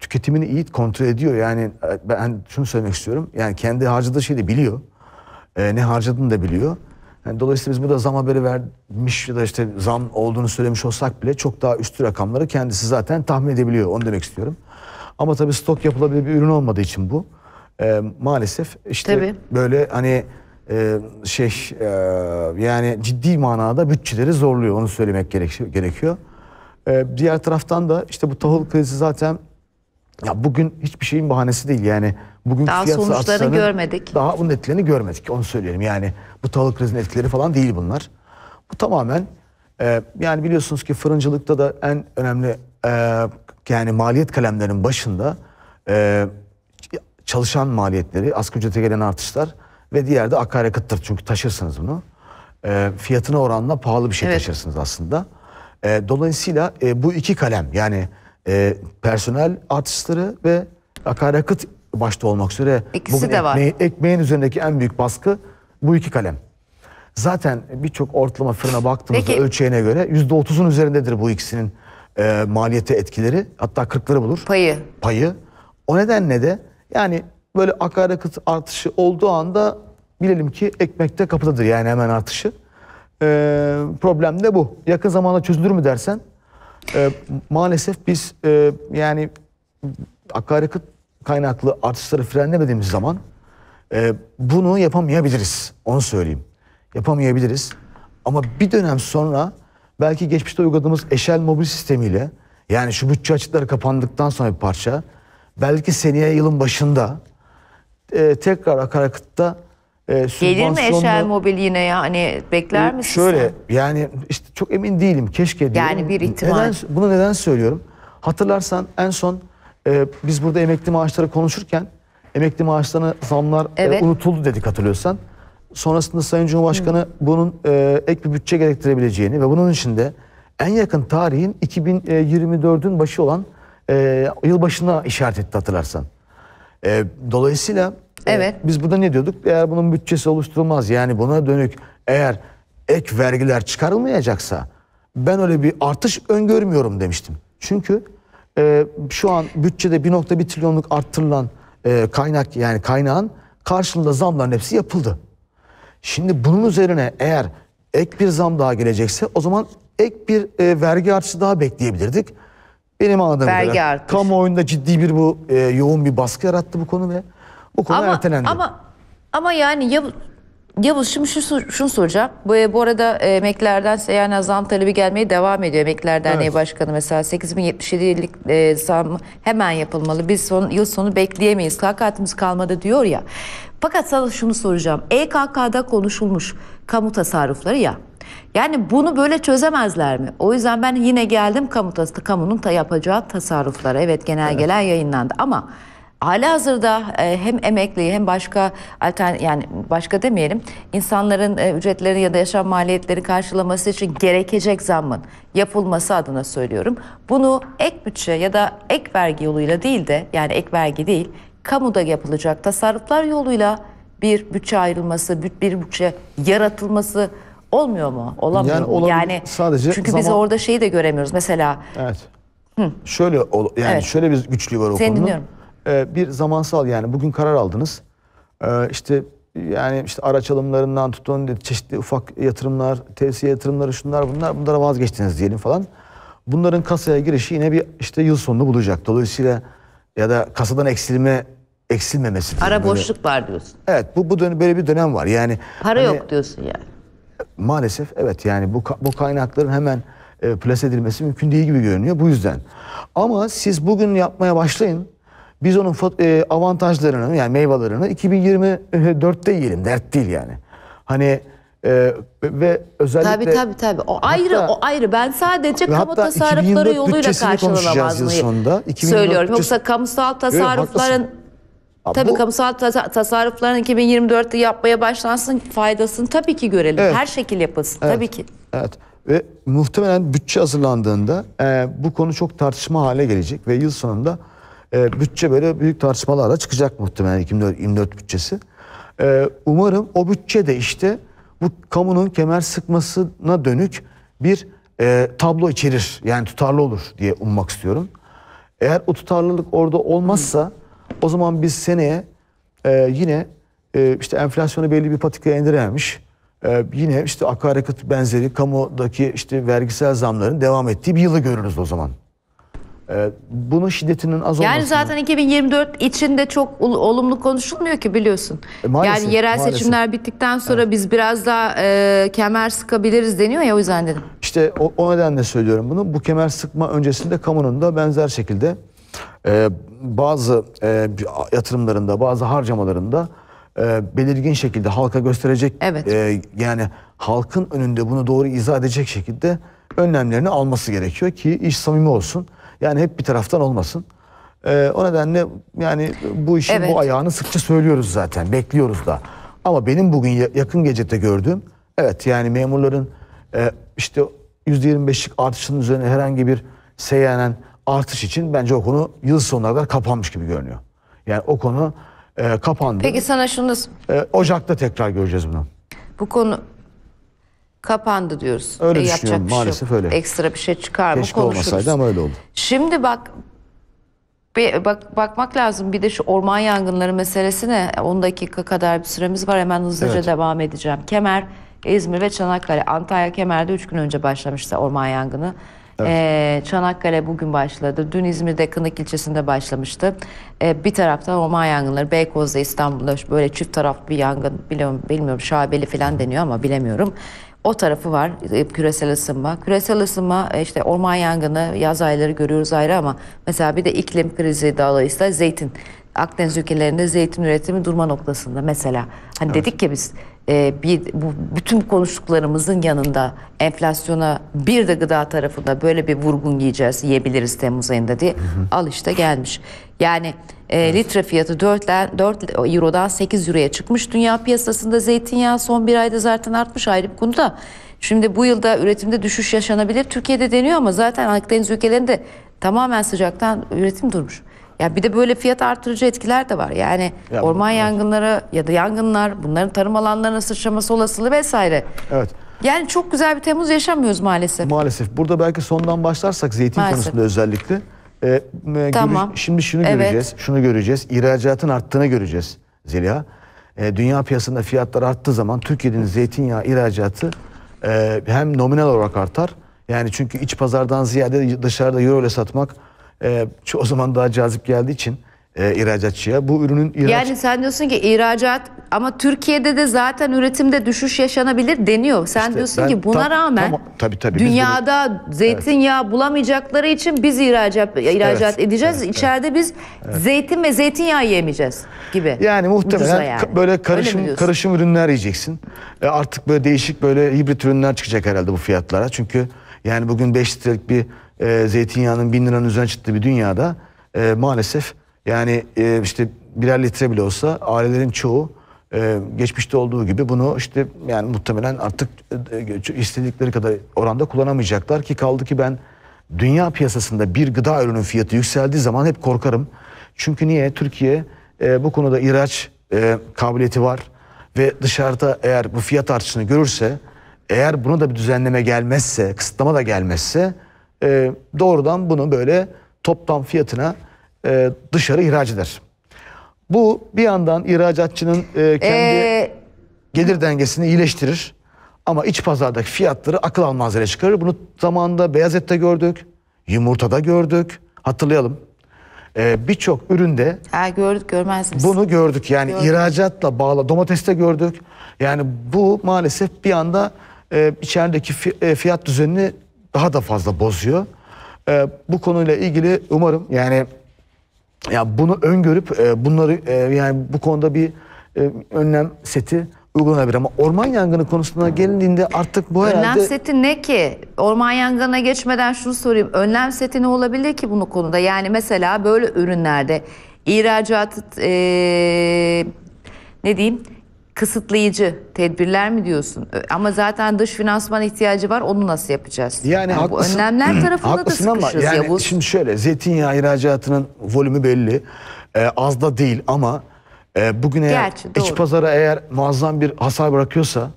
tüketimini iyi kontrol ediyor. Yani e, ben şunu söylemek istiyorum. Yani kendi harcadığı şeyi de biliyor. E, ne harcadığını da biliyor. Yani dolayısıyla biz burada zam haberi vermiş ya da işte zam olduğunu söylemiş olsak bile çok daha üstü rakamları kendisi zaten tahmin edebiliyor. Onu demek istiyorum. Ama tabii stok yapılabilir bir ürün olmadığı için bu. E, maalesef işte tabii. böyle hani ee, şey e, yani ciddi manada bütçeleri zorluyor onu söylemek gerekiyor. Ee, diğer taraftan da işte bu tahıl krizi zaten ya bugün hiçbir şeyin bahanesi değil yani. Bugün daha sonuçlarını görmedik. Daha bunun etkilerini görmedik onu söyleyelim yani. Bu tahıl krizinin etkileri falan değil bunlar. Bu tamamen e, yani biliyorsunuz ki fırıncılıkta da en önemli e, yani maliyet kalemlerinin başında çalışan maliyetleri, asgari ücrete gelen artışlar ve diğer de akaryakıttır çünkü taşırsınız bunu. E, fiyatına oranla pahalı bir şey evet. taşırsınız aslında. E, dolayısıyla e, bu iki kalem yani e, personel artışları ve akaryakıt başta olmak üzere İkisi bugün de var. ekmeğin üzerindeki en büyük baskı bu iki kalem. Zaten birçok ortalama fırına baktığımızda Peki. ölçeğine göre yüzde otuzun üzerindedir bu ikisinin e, maliyete etkileri. Hatta kırkları bulur. Payı. Payı. O nedenle de yani böyle akaryakıt artışı olduğu anda bilelim ki ekmekte kapıdadır yani hemen artışı. E, problem de bu. Yakın zamanda çözülür mü dersen e, maalesef biz e, yani akaryakıt kaynaklı artışları frenlemediğimiz zaman e, bunu yapamayabiliriz. Onu söyleyeyim. Yapamayabiliriz. Ama bir dönem sonra belki geçmişte uyguladığımız eşel mobil sistemiyle yani şu bütçe açıkları kapandıktan sonra bir parça belki seneye yılın başında e, tekrar akarakıtta e, Gelir mi Eşel Mobil yine yani Hani bekler e, misin Şöyle sen? yani işte çok emin değilim. Keşke diyorum. Yani bir ihtimal. Neden, bunu neden söylüyorum? Hatırlarsan en son e, biz burada emekli maaşları konuşurken emekli maaşlarına zamlar e, evet. e, unutuldu dedik hatırlıyorsan. Sonrasında Sayın Cumhurbaşkanı Hı. bunun e, ek bir bütçe gerektirebileceğini ve bunun içinde en yakın tarihin 2024'ün e, başı olan e, yılbaşına işaret etti hatırlarsan. E, dolayısıyla e, evet. Biz burada ne diyorduk? Eğer bunun bütçesi oluşturulmaz yani buna dönük eğer ek vergiler çıkarılmayacaksa ben öyle bir artış öngörmüyorum demiştim. Çünkü e, şu an bütçede 1.1 trilyonluk arttırılan e, kaynak yani kaynağın karşılığında zamların hepsi yapıldı. Şimdi bunun üzerine eğer ek bir zam daha gelecekse o zaman ek bir e, vergi artışı daha bekleyebilirdik. Benim anladığım Vergi kadarıyla artışı. kamuoyunda ciddi bir bu e, yoğun bir baskı yarattı bu konu ve bu konu ama, ertelendi. Ama, ama yani ya Yavuz şimdi şu, şunu soracağım. Bu, e, bu arada e, emeklerden yani zam talebi gelmeye devam ediyor. Emekliler Derneği evet. Başkanı mesela 8077'lik e, zam hemen yapılmalı. Biz son, yıl sonu bekleyemeyiz. Kakatımız kalmadı diyor ya. Fakat sana şunu soracağım. EKK'da konuşulmuş kamu tasarrufları ya. Yani bunu böyle çözemezler mi? O yüzden ben yine geldim kamu tas kamunun ta yapacağı tasarruflara. Evet genelgeler evet. yayınlandı ama Hala hazırda e, hem emekli hem başka altern yani başka demeyelim insanların e, ücretleri ya da yaşam maliyetleri karşılaması için gerekecek zammın yapılması adına söylüyorum. Bunu ek bütçe ya da ek vergi yoluyla değil de yani ek vergi değil kamuda yapılacak tasarruflar yoluyla bir bütçe ayrılması, bir bütçe yaratılması olmuyor mu? Olamıyor. Yani, mu? yani sadece çünkü zaman... biz orada şeyi de göremiyoruz. Mesela Evet. Hı. Şöyle yani evet. şöyle bir güçlüğü var o Seni konunun. Dinliyorum. Ee, bir zamansal yani bugün karar aldınız. Ee, işte yani işte araç alımlarından tutun çeşitli ufak yatırımlar, tevsiye yatırımları şunlar bunlar bunlara vazgeçtiniz diyelim falan. Bunların kasaya girişi yine bir işte yıl sonunu bulacak. Dolayısıyla ya da kasadan eksilme eksilmemesi. Ara böyle. boşluk var diyorsun. Evet bu bu dön böyle bir dönem var. Yani para hani, yok diyorsun yani. Maalesef evet yani bu bu kaynakların hemen e, plas edilmesi mümkün değil gibi görünüyor bu yüzden. Ama siz bugün yapmaya başlayın biz onun e, avantajlarını yani meyvelerini 2024'te yiyelim. Dert değil yani. Hani ee, ve özellikle tabii tabii tabii o hatta, ayrı o ayrı ben sadece kamu tasarrufları yoluyla karşılanamaz mı söylüyorum yoksa kamusal tasarrufların evet, Abi Tabii bu... kamusal tasarrufların 2024'te yapmaya başlansın faydasını tabii ki görelim. Evet. Her şekil yapılsın evet. tabii ki. Evet ve muhtemelen bütçe hazırlandığında e, bu konu çok tartışma hale gelecek ve yıl sonunda e, bütçe böyle büyük tartışmalarla çıkacak muhtemelen 2024, 2024 bütçesi. E, umarım o bütçe de işte bu kamunun kemer sıkmasına dönük bir e, tablo içerir. Yani tutarlı olur diye ummak istiyorum. Eğer o tutarlılık orada olmazsa o zaman biz seneye e, yine e, işte enflasyonu belli bir patikaya indirememiş. E, yine işte akaryakıt benzeri kamudaki işte vergisel zamların devam ettiği bir yılı görürüz o zaman. Ee, bunun şiddetinin az olması. Yani zaten 2024 içinde çok olumlu konuşulmuyor ki biliyorsun. E, maalesef, yani yerel maalesef. seçimler bittikten sonra evet. biz biraz daha e, kemer sıkabiliriz deniyor ya o yüzden dedim. İşte o, o nedenle söylüyorum bunu. Bu kemer sıkma öncesinde kamunun da benzer şekilde e, bazı e, yatırımlarında, bazı harcamalarında e, belirgin şekilde halka gösterecek evet. e, yani halkın önünde bunu doğru izah edecek şekilde önlemlerini alması gerekiyor ki iş samimi olsun. Yani hep bir taraftan olmasın. Ee, o nedenle yani bu işin evet. bu ayağını sıkça söylüyoruz zaten. Bekliyoruz da. Ama benim bugün yakın gecede gördüğüm evet yani memurların e, işte %25'lik artışının üzerine herhangi bir seyyanen artış için bence o konu yıl sonuna kadar kapanmış gibi görünüyor. Yani o konu e, kapandı. Peki sana şunu... E, Ocak'ta tekrar göreceğiz bunu. Bu konu kapandı diyoruz. Öyle e, düşünüyorum şey maalesef şey öyle. Ekstra bir şey çıkar Keşke mı konuşuruz. Keşke olmasaydı ama öyle oldu. Şimdi bak bir bak, bakmak lazım bir de şu orman yangınları meselesine 10 dakika kadar bir süremiz var hemen hızlıca evet. devam edeceğim. Kemer, İzmir ve Çanakkale. Antalya Kemer'de 3 gün önce başlamıştı orman yangını. Evet. Ee, Çanakkale bugün başladı. Dün İzmir'de Kınık ilçesinde başlamıştı. Ee, bir tarafta orman yangınları Beykoz'da İstanbul'da böyle çift taraflı bir yangın biliyorum, bilmiyorum şabeli falan deniyor ama bilemiyorum o tarafı var e, küresel ısınma. Küresel ısınma e, işte orman yangını yaz ayları görüyoruz ayrı ama mesela bir de iklim krizi dolayısıyla zeytin. Akdeniz ülkelerinde zeytin üretimi durma noktasında mesela. Hani evet. dedik ki biz e, bir bu bütün konuştuklarımızın yanında enflasyona bir de gıda tarafında böyle bir vurgun yiyeceğiz, yiyebiliriz Temmuz ayında diye. Hı hı. Al işte gelmiş. Yani e, litre fiyatı 4, 4 Euro'dan 8 Euro'ya çıkmış. Dünya piyasasında zeytinyağı son bir ayda zaten artmış ayrı bir konuda. Şimdi bu yılda üretimde düşüş yaşanabilir. Türkiye'de deniyor ama zaten Akdeniz ülkelerinde tamamen sıcaktan üretim durmuş. Ya bir de böyle fiyat artırıcı etkiler de var. Yani ya, orman evet. yangınları ya da yangınlar, bunların tarım alanlarına sıçraması olasılığı vesaire. Evet. Yani çok güzel bir Temmuz yaşamıyoruz maalesef. Maalesef. Burada belki sondan başlarsak zeytin maalesef. konusunda özellikle. Ee, tamam. Görü- şimdi şunu evet. göreceğiz, şunu göreceğiz. İhracatın arttığını göreceğiz Zeliha. Ee, dünya piyasasında fiyatlar arttığı zaman Türkiye'nin zeytinyağı ihracatı e, hem nominal olarak artar. Yani çünkü iç pazardan ziyade dışarıda euro ile satmak e, o zaman daha cazip geldiği için e, ihracatçıya. Bu ürünün ihraç... Yani sen diyorsun ki ihracat ama Türkiye'de de zaten üretimde düşüş yaşanabilir deniyor. Sen işte diyorsun ki buna tam, rağmen tam, tabii, tabii, dünyada bunu, zeytinyağı evet. bulamayacakları için biz ihracat ihracat evet, edeceğiz. Evet, İçeride evet, biz evet. zeytin ve zeytinyağı yemeyeceğiz gibi. Yani muhtemelen yani. böyle karışım karışım ürünler yiyeceksin. E artık böyle değişik böyle hibrit ürünler çıkacak herhalde bu fiyatlara. Çünkü yani bugün 5 litrelik bir e, zeytinyağının 1000 liranın üzerine çıktığı bir dünyada e, maalesef yani e, işte birer litre bile olsa ailelerin çoğu ee, geçmişte olduğu gibi bunu işte yani muhtemelen artık e, e istedikleri kadar oranda kullanamayacaklar ki kaldı ki ben dünya piyasasında bir gıda ürünün fiyatı yükseldiği zaman hep korkarım. Çünkü niye? Türkiye e, bu konuda ihraç e, kabiliyeti var ve dışarıda eğer bu fiyat artışını görürse eğer buna da bir düzenleme gelmezse, kısıtlama da gelmezse e, doğrudan bunu böyle toptan fiyatına e, dışarı ihraç eder. Bu bir yandan ihracatçının e, kendi ee... gelir dengesini iyileştirir. Ama iç pazardaki fiyatları akıl almaz yere çıkarır. Bunu zamanında beyaz ette gördük, yumurtada gördük. Hatırlayalım. Ee, Birçok üründe ha, gördük görmez misin? bunu gördük. Yani gördük. ihracatla bağlı domateste gördük. Yani bu maalesef bir anda e, içerideki e, fiyat düzenini daha da fazla bozuyor. E, bu konuyla ilgili umarım yani ya bunu öngörüp e, bunları e, yani bu konuda bir e, önlem seti uygulanabilir ama orman yangını konusuna gelindiğinde artık bu herhalde... Önlem seti ne ki? Orman yangına geçmeden şunu sorayım. Önlem seti ne olabilir ki bunu konuda? Yani mesela böyle ürünlerde ihracat e, ne diyeyim kısıtlayıcı tedbirler mi diyorsun? Ama zaten dış finansman ihtiyacı var. Onu nasıl yapacağız? Yani, yani haklısın, bu önlemler tarafında da sıkışırız yani Yavuz. Şimdi şöyle zeytinyağı ihracatının volümü belli. Ee, az da değil ama e, bugün eğer Gerçi, iç pazara eğer muazzam bir hasar bırakıyorsa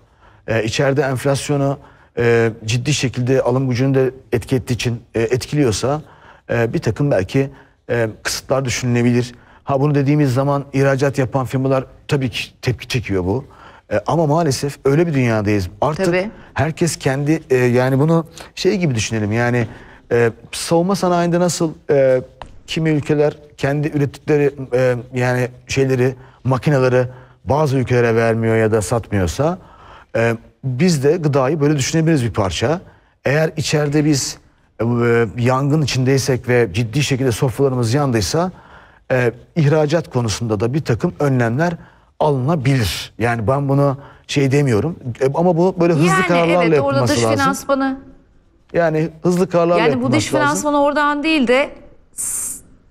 e, içeride enflasyonu e, ciddi şekilde alım gücünü de etki ettiği için e, etkiliyorsa e, bir takım belki e, kısıtlar düşünülebilir. Ha bunu dediğimiz zaman ihracat yapan firmalar tabii ki tepki çekiyor bu. E, ama maalesef öyle bir dünyadayız. Artık tabii. herkes kendi e, yani bunu şey gibi düşünelim yani e, savunma sanayinde nasıl e, kimi ülkeler kendi ürettikleri e, yani şeyleri makineleri bazı ülkelere vermiyor ya da satmıyorsa e, biz de gıdayı böyle düşünebiliriz bir parça. Eğer içeride biz e, e yangın içindeysek ve ciddi şekilde sofralarımız yandıysa e, ihracat konusunda da bir takım önlemler alınabilir. Yani ben bunu şey demiyorum e, ama bu böyle hızlı yani, kararlarla evet, yapılması orada dış lazım. Finansmanı... Yani hızlı kararlarla yani yapılması lazım. Yani bu dış finansmanı lazım. oradan değil de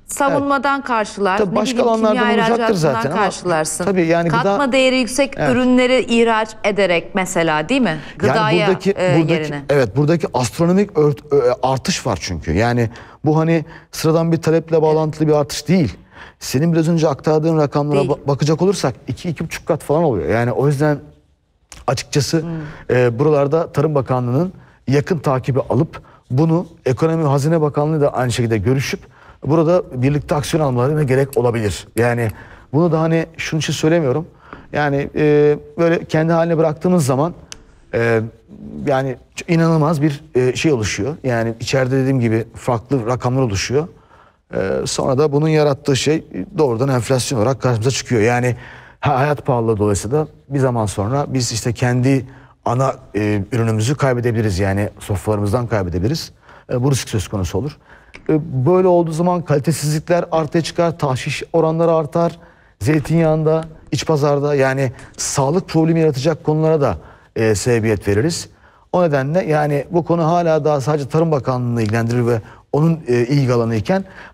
savunmadan evet. karşılar. Tabii ne başka bileyim, alanlarda olacaktır zaten ama tabii yani gıda, katma değeri yüksek evet. ürünleri ihraç ederek mesela değil mi? Gıdaya yani buradaki, e, buradaki yerine. Evet buradaki astronomik ört, artış var çünkü. Yani bu hani sıradan bir taleple bağlantılı evet. bir artış değil. Senin biraz önce aktardığın rakamlara ba- bakacak olursak 2-2,5 kat falan oluyor. Yani o yüzden açıkçası hmm. e, buralarda Tarım Bakanlığı'nın yakın takibi alıp bunu Ekonomi Hazine Bakanlığı da aynı şekilde görüşüp burada birlikte aksiyon almalarına gerek olabilir. Yani bunu da hani şunun için söylemiyorum. Yani e, böyle kendi haline bıraktığınız zaman e, yani inanılmaz bir e, şey oluşuyor. Yani içeride dediğim gibi farklı rakamlar oluşuyor. Ee, sonra da bunun yarattığı şey doğrudan enflasyon olarak karşımıza çıkıyor. Yani hayat pahalı dolayısıyla bir zaman sonra biz işte kendi ana e, ürünümüzü kaybedebiliriz. Yani sofralarımızdan kaybedebiliriz. E, bu risk söz konusu olur. E, böyle olduğu zaman kalitesizlikler ortaya çıkar, tahşiş oranları artar. Zeytinyağında, iç pazarda yani sağlık problemi yaratacak konulara da e, sebebiyet veririz. O nedenle yani bu konu hala daha sadece Tarım Bakanlığı'nı ilgilendirir ve onun e, ilgi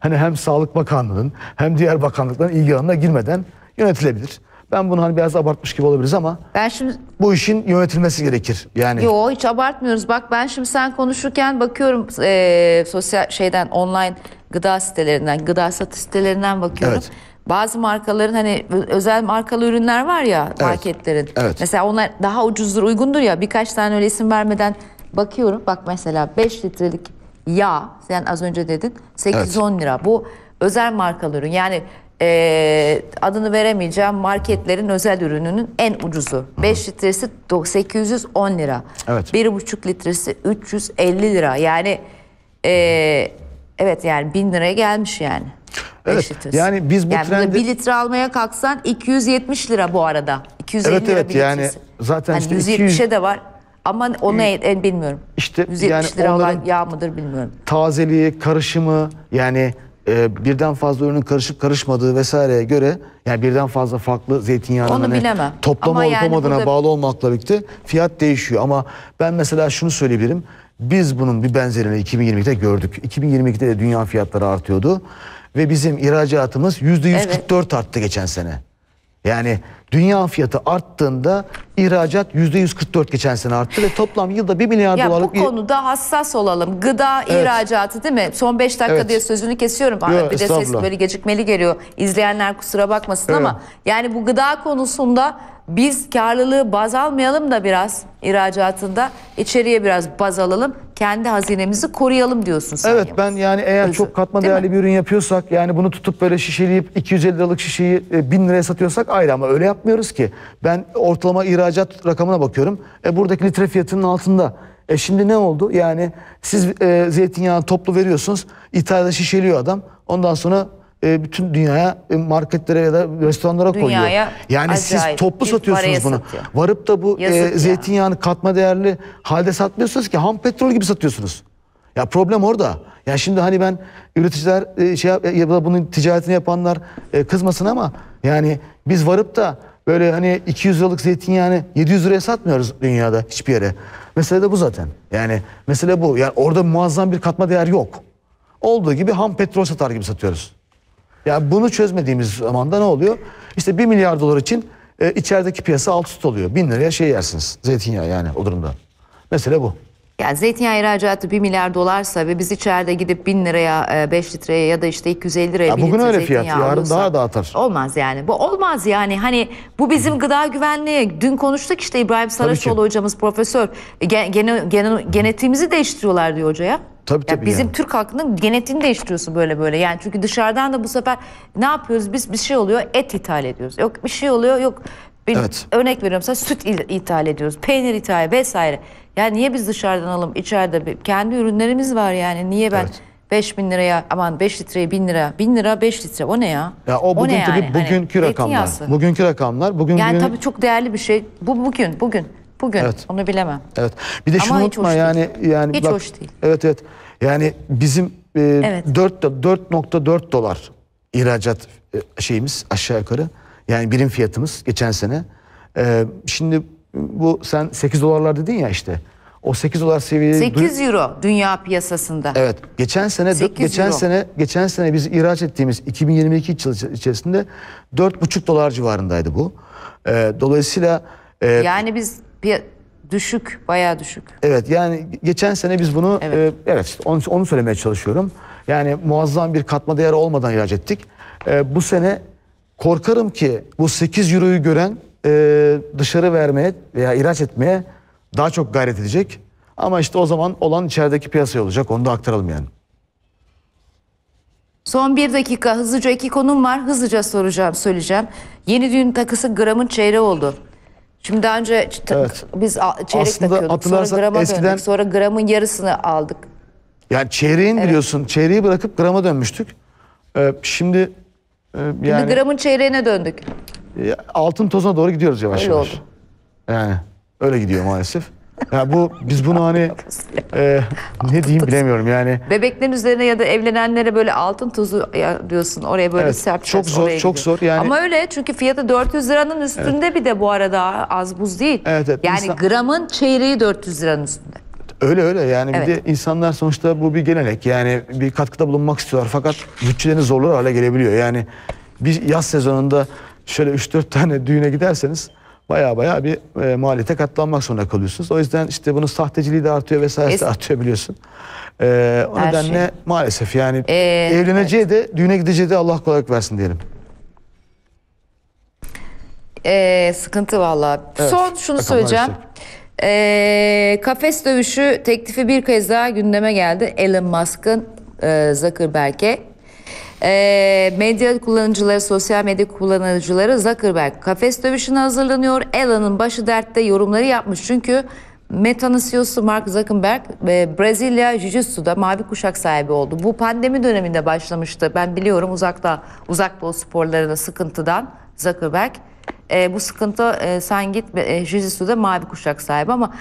hani hem Sağlık Bakanlığı'nın hem diğer bakanlıkların ilgi girmeden yönetilebilir. Ben bunu hani biraz abartmış gibi olabiliriz ama ben şimdi bu işin yönetilmesi gerekir. Yani Yo hiç abartmıyoruz. Bak ben şimdi sen konuşurken bakıyorum e, sosyal şeyden online gıda sitelerinden, gıda satış sitelerinden bakıyorum. Evet. Bazı markaların hani özel markalı ürünler var ya evet. marketlerin. Evet. Mesela onlar daha ucuzdur, uygundur ya. Birkaç tane öyle isim vermeden bakıyorum. Bak mesela 5 litrelik Yağ sen az önce dedin 8-10 evet. lira. Bu özel markaların Yani e, adını veremeyeceğim marketlerin özel ürününün en ucuzu. 5 litresi 810 lira. Evet. 1,5 litresi 350 lira. Yani e, evet yani 1000 liraya gelmiş yani. Evet. Yani biz bu yani trendi... 1 litre almaya kalksan 270 lira bu arada. 250 evet, lira evet, bir yani Zaten yani işte 200... de var. Ama onu e, e, bilmiyorum. İşte 170 yani lira olan yağ mıdır bilmiyorum. Tazeliği, karışımı yani e, birden fazla ürünün karışıp karışmadığı vesaireye göre yani birden fazla farklı zeytinyağını hani, bilemem. toplama ama olup yani olmadığına burada... bağlı olmakla birlikte fiyat değişiyor. Ama ben mesela şunu söyleyebilirim. Biz bunun bir benzerini 2022'de gördük. 2022'de de dünya fiyatları artıyordu. Ve bizim ihracatımız %144 evet. arttı geçen sene. Yani dünya fiyatı arttığında ihracat %144 geçen sene arttı ve toplam yılda 1 milyar ya dolarlık... Bu konuda hassas olalım. Gıda evet. ihracatı değil mi? Son 5 dakika evet. diye sözünü kesiyorum. Yo, bir de ses böyle gecikmeli geliyor. İzleyenler kusura bakmasın evet. ama yani bu gıda konusunda biz karlılığı baz almayalım da biraz ihracatında içeriye biraz baz alalım. Kendi hazinemizi koruyalım diyorsun sen. Evet ben yani eğer Özü. çok katma Değil değerli mi? bir ürün yapıyorsak yani bunu tutup böyle şişeleyip 250 liralık şişeyi e, 1000 liraya satıyorsak ayrı ama öyle yapmıyoruz ki. Ben ortalama ihracat rakamına bakıyorum. E, buradaki litre fiyatının altında. E şimdi ne oldu? Yani siz e, zeytinyağını toplu veriyorsunuz. İthalada şişeliyor adam. Ondan sonra e, bütün dünyaya e, marketlere ya da restoranlara dünyaya koyuyor. Yani acayip, siz toplu satıyorsunuz bunu. Satıyor. Varıp da bu e, zeytinyağını katma değerli halde satmıyorsunuz ki ham petrol gibi satıyorsunuz. Ya problem orada. Ya şimdi hani ben üreticiler e, şey e, ya da bunun ticaretini yapanlar e, kızmasın ama yani biz varıp da böyle hani 200 liralık zeytinyağını 700 liraya satmıyoruz dünyada hiçbir yere. Mesele de bu zaten. Yani mesele bu. Yani orada muazzam bir katma değer yok. Olduğu gibi ham petrol satar gibi satıyoruz. Yani bunu çözmediğimiz zaman da ne oluyor? İşte 1 milyar dolar için e, içerideki piyasa alt üst oluyor. 1000 liraya şey yersiniz zeytinyağı yani o durumda. Mesele bu. Yani zeytinyağı ihracatı 1 milyar dolarsa ve biz içeride gidip 1000 liraya 5 e, litreye ya da işte 250 liraya ya bugün öyle fiyat yarın olursa, daha da atar. Olmaz yani. Bu olmaz yani. Hani bu bizim gıda güvenliği. Dün konuştuk işte İbrahim Saraçoğlu hocamız profesör. E, gen, gen, gen, genetiğimizi değiştiriyorlar diyor hocaya. Tabii, tabii ya bizim yani. Türk halkının genetiğini değiştiriyorsun böyle böyle. Yani çünkü dışarıdan da bu sefer ne yapıyoruz biz bir şey oluyor et ithal ediyoruz. Yok bir şey oluyor yok bir evet. Örnek veriyorum mesela süt ithal ediyoruz, peynir ithal vesaire. Yani niye biz dışarıdan alalım içeride bir, kendi ürünlerimiz var yani niye ben... Evet. 5 bin liraya aman 5 litreye 1000 lira 1000 lira 5 litre o ne ya? Ya o bugün o ne tabii yani? Hani bugünkü hani, rakamlar. Yası. Bugünkü rakamlar. Bugün yani bugün... tabii çok değerli bir şey. Bu bugün bugün bugün evet. onu bilemem. Evet. Bir de Ama şunu unutma yani değil. yani hiç bak, hoş değil. Evet evet. Yani bizim e, evet. 4 4.4 dolar ihracat e, şeyimiz aşağı yukarı. Yani birim fiyatımız geçen sene. Ee, şimdi bu sen 8 dolarlar dedin ya işte. O 8 dolar seviyesi 8 euro dünya piyasasında. Evet. Geçen sene 8 geçen euro. sene geçen sene biz ihraç ettiğimiz 2022 yılı içerisinde 4,5 dolar civarındaydı bu. Ee, dolayısıyla e, yani biz düşük, bayağı düşük. Evet. Yani geçen sene biz bunu evet, e, evet işte onu, onu söylemeye çalışıyorum. Yani muazzam bir katma değer olmadan ihraç ettik. E, bu sene Korkarım ki bu 8 euroyu gören e, dışarı vermeye veya ihraç etmeye daha çok gayret edecek. Ama işte o zaman olan içerideki piyasaya olacak. Onu da aktaralım yani. Son bir dakika hızlıca iki konum var. Hızlıca soracağım, söyleyeceğim. Yeni düğün takısı gramın çeyreği oldu. Şimdi daha önce evet. biz çeyrek Aslında takıyorduk. Sonra grama eskiden... döndük. Sonra gramın yarısını aldık. Yani çeyreğin evet. biliyorsun çeyreği bırakıp grama dönmüştük. Ee, şimdi ee, yani, gramın çeyreğine döndük. E, altın tozuna doğru gidiyoruz yavaş öyle yavaş. Oldu. Yani öyle gidiyor maalesef. Ya bu biz bunu hani e, ne diyeyim bilemiyorum yani. Bebeklerin üzerine ya da evlenenlere böyle altın tozu ya diyorsun oraya böyle evet, serpeceğiz. Çok zor oraya çok gidiyor. zor yani. Ama öyle çünkü fiyatı 400 liranın üstünde evet. bir de bu arada az buz değil. Evet, evet, yani insan... gramın çeyreği 400 liranın üstünde. Öyle öyle yani evet. bir de insanlar sonuçta bu bir gelenek. Yani bir katkıda bulunmak istiyorlar fakat bütçelerini zorlar hale gelebiliyor. Yani bir yaz sezonunda şöyle 3-4 tane düğüne giderseniz baya baya bir e, maliyete katlanmak zorunda kalıyorsunuz. O yüzden işte bunun sahteciliği de artıyor vesaire de artıyor biliyorsun. Ee, o Her nedenle şey. maalesef yani ee, evleneceği evet. de düğüne gideceği de Allah kolaylık versin diyelim. Ee, sıkıntı valla. Evet, Son şunu söyleyeceğim. Yüksek. E, kafes dövüşü teklifi bir kez daha gündeme geldi. Elon Musk'ın e, Zuckerberg'e. E, medya kullanıcıları, sosyal medya kullanıcıları Zuckerberg kafes dövüşüne hazırlanıyor. Elon'ın başı dertte yorumları yapmış. Çünkü Meta'nın CEO'su Mark Zuckerberg e, Brezilya Jiu-Jitsu'da mavi kuşak sahibi oldu. Bu pandemi döneminde başlamıştı. Ben biliyorum uzakta uzak doğu sporlarında sıkıntıdan Zuckerberg e, bu sıkıntı e, sen git e, Jisoo'da mavi kuşak sahibi ama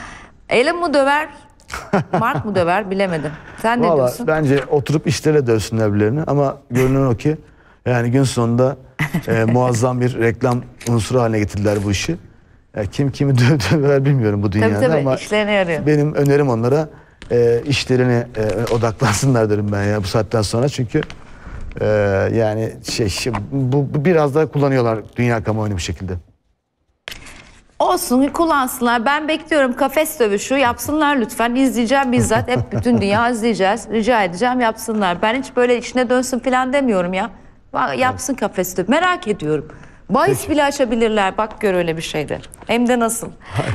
Elon mu döver? Mark mı döver bilemedim. Sen Vallahi, ne diyorsun? Bence oturup işlere dövsünler birbirlerini ama görünen o ki yani gün sonunda e, muazzam bir reklam unsuru haline getirdiler bu işi. E, kim kimi döver bilmiyorum bu dünyada tabii, tabii, ama işlerine yarıyor. benim önerim onlara e, işlerine e, odaklansınlar derim ben ya bu saatten sonra çünkü ee, yani şey, bu, bu biraz daha kullanıyorlar dünya kamuoyunu bir şekilde. Olsun kullansınlar. Ben bekliyorum kafes dövüşü yapsınlar lütfen. İzleyeceğim bizzat. Hep bütün dünya izleyeceğiz. Rica edeceğim yapsınlar. Ben hiç böyle içine dönsün falan demiyorum ya. Yapsın kafes dövüşü. Merak ediyorum. Bahis Peki. bile açabilirler. Bak gör öyle bir şeyde. Hem de nasıl.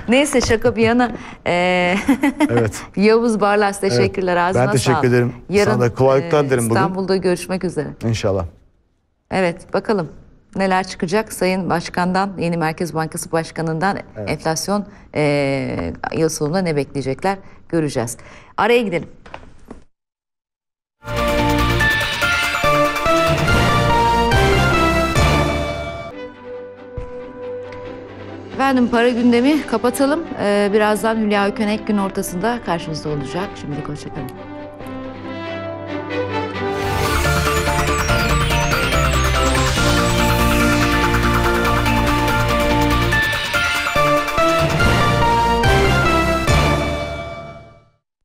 Neyse şaka bir yana. Ee, evet. Yavuz Barlas teşekkürler. Evet. Ağzına Ben teşekkür sağlık. ederim. Yarın, Sana da kolaylıklar e, dilerim bugün. İstanbul'da görüşmek üzere. İnşallah. Evet bakalım neler çıkacak Sayın Başkan'dan, yeni Merkez Bankası Başkanı'ndan evet. enflasyon e, yıl sonunda ne bekleyecekler göreceğiz. Araya gidelim. Efendim para gündemi kapatalım. Ee, birazdan Hülya Ökenek gün ortasında karşınızda olacak. Şimdilik hoşçakalın.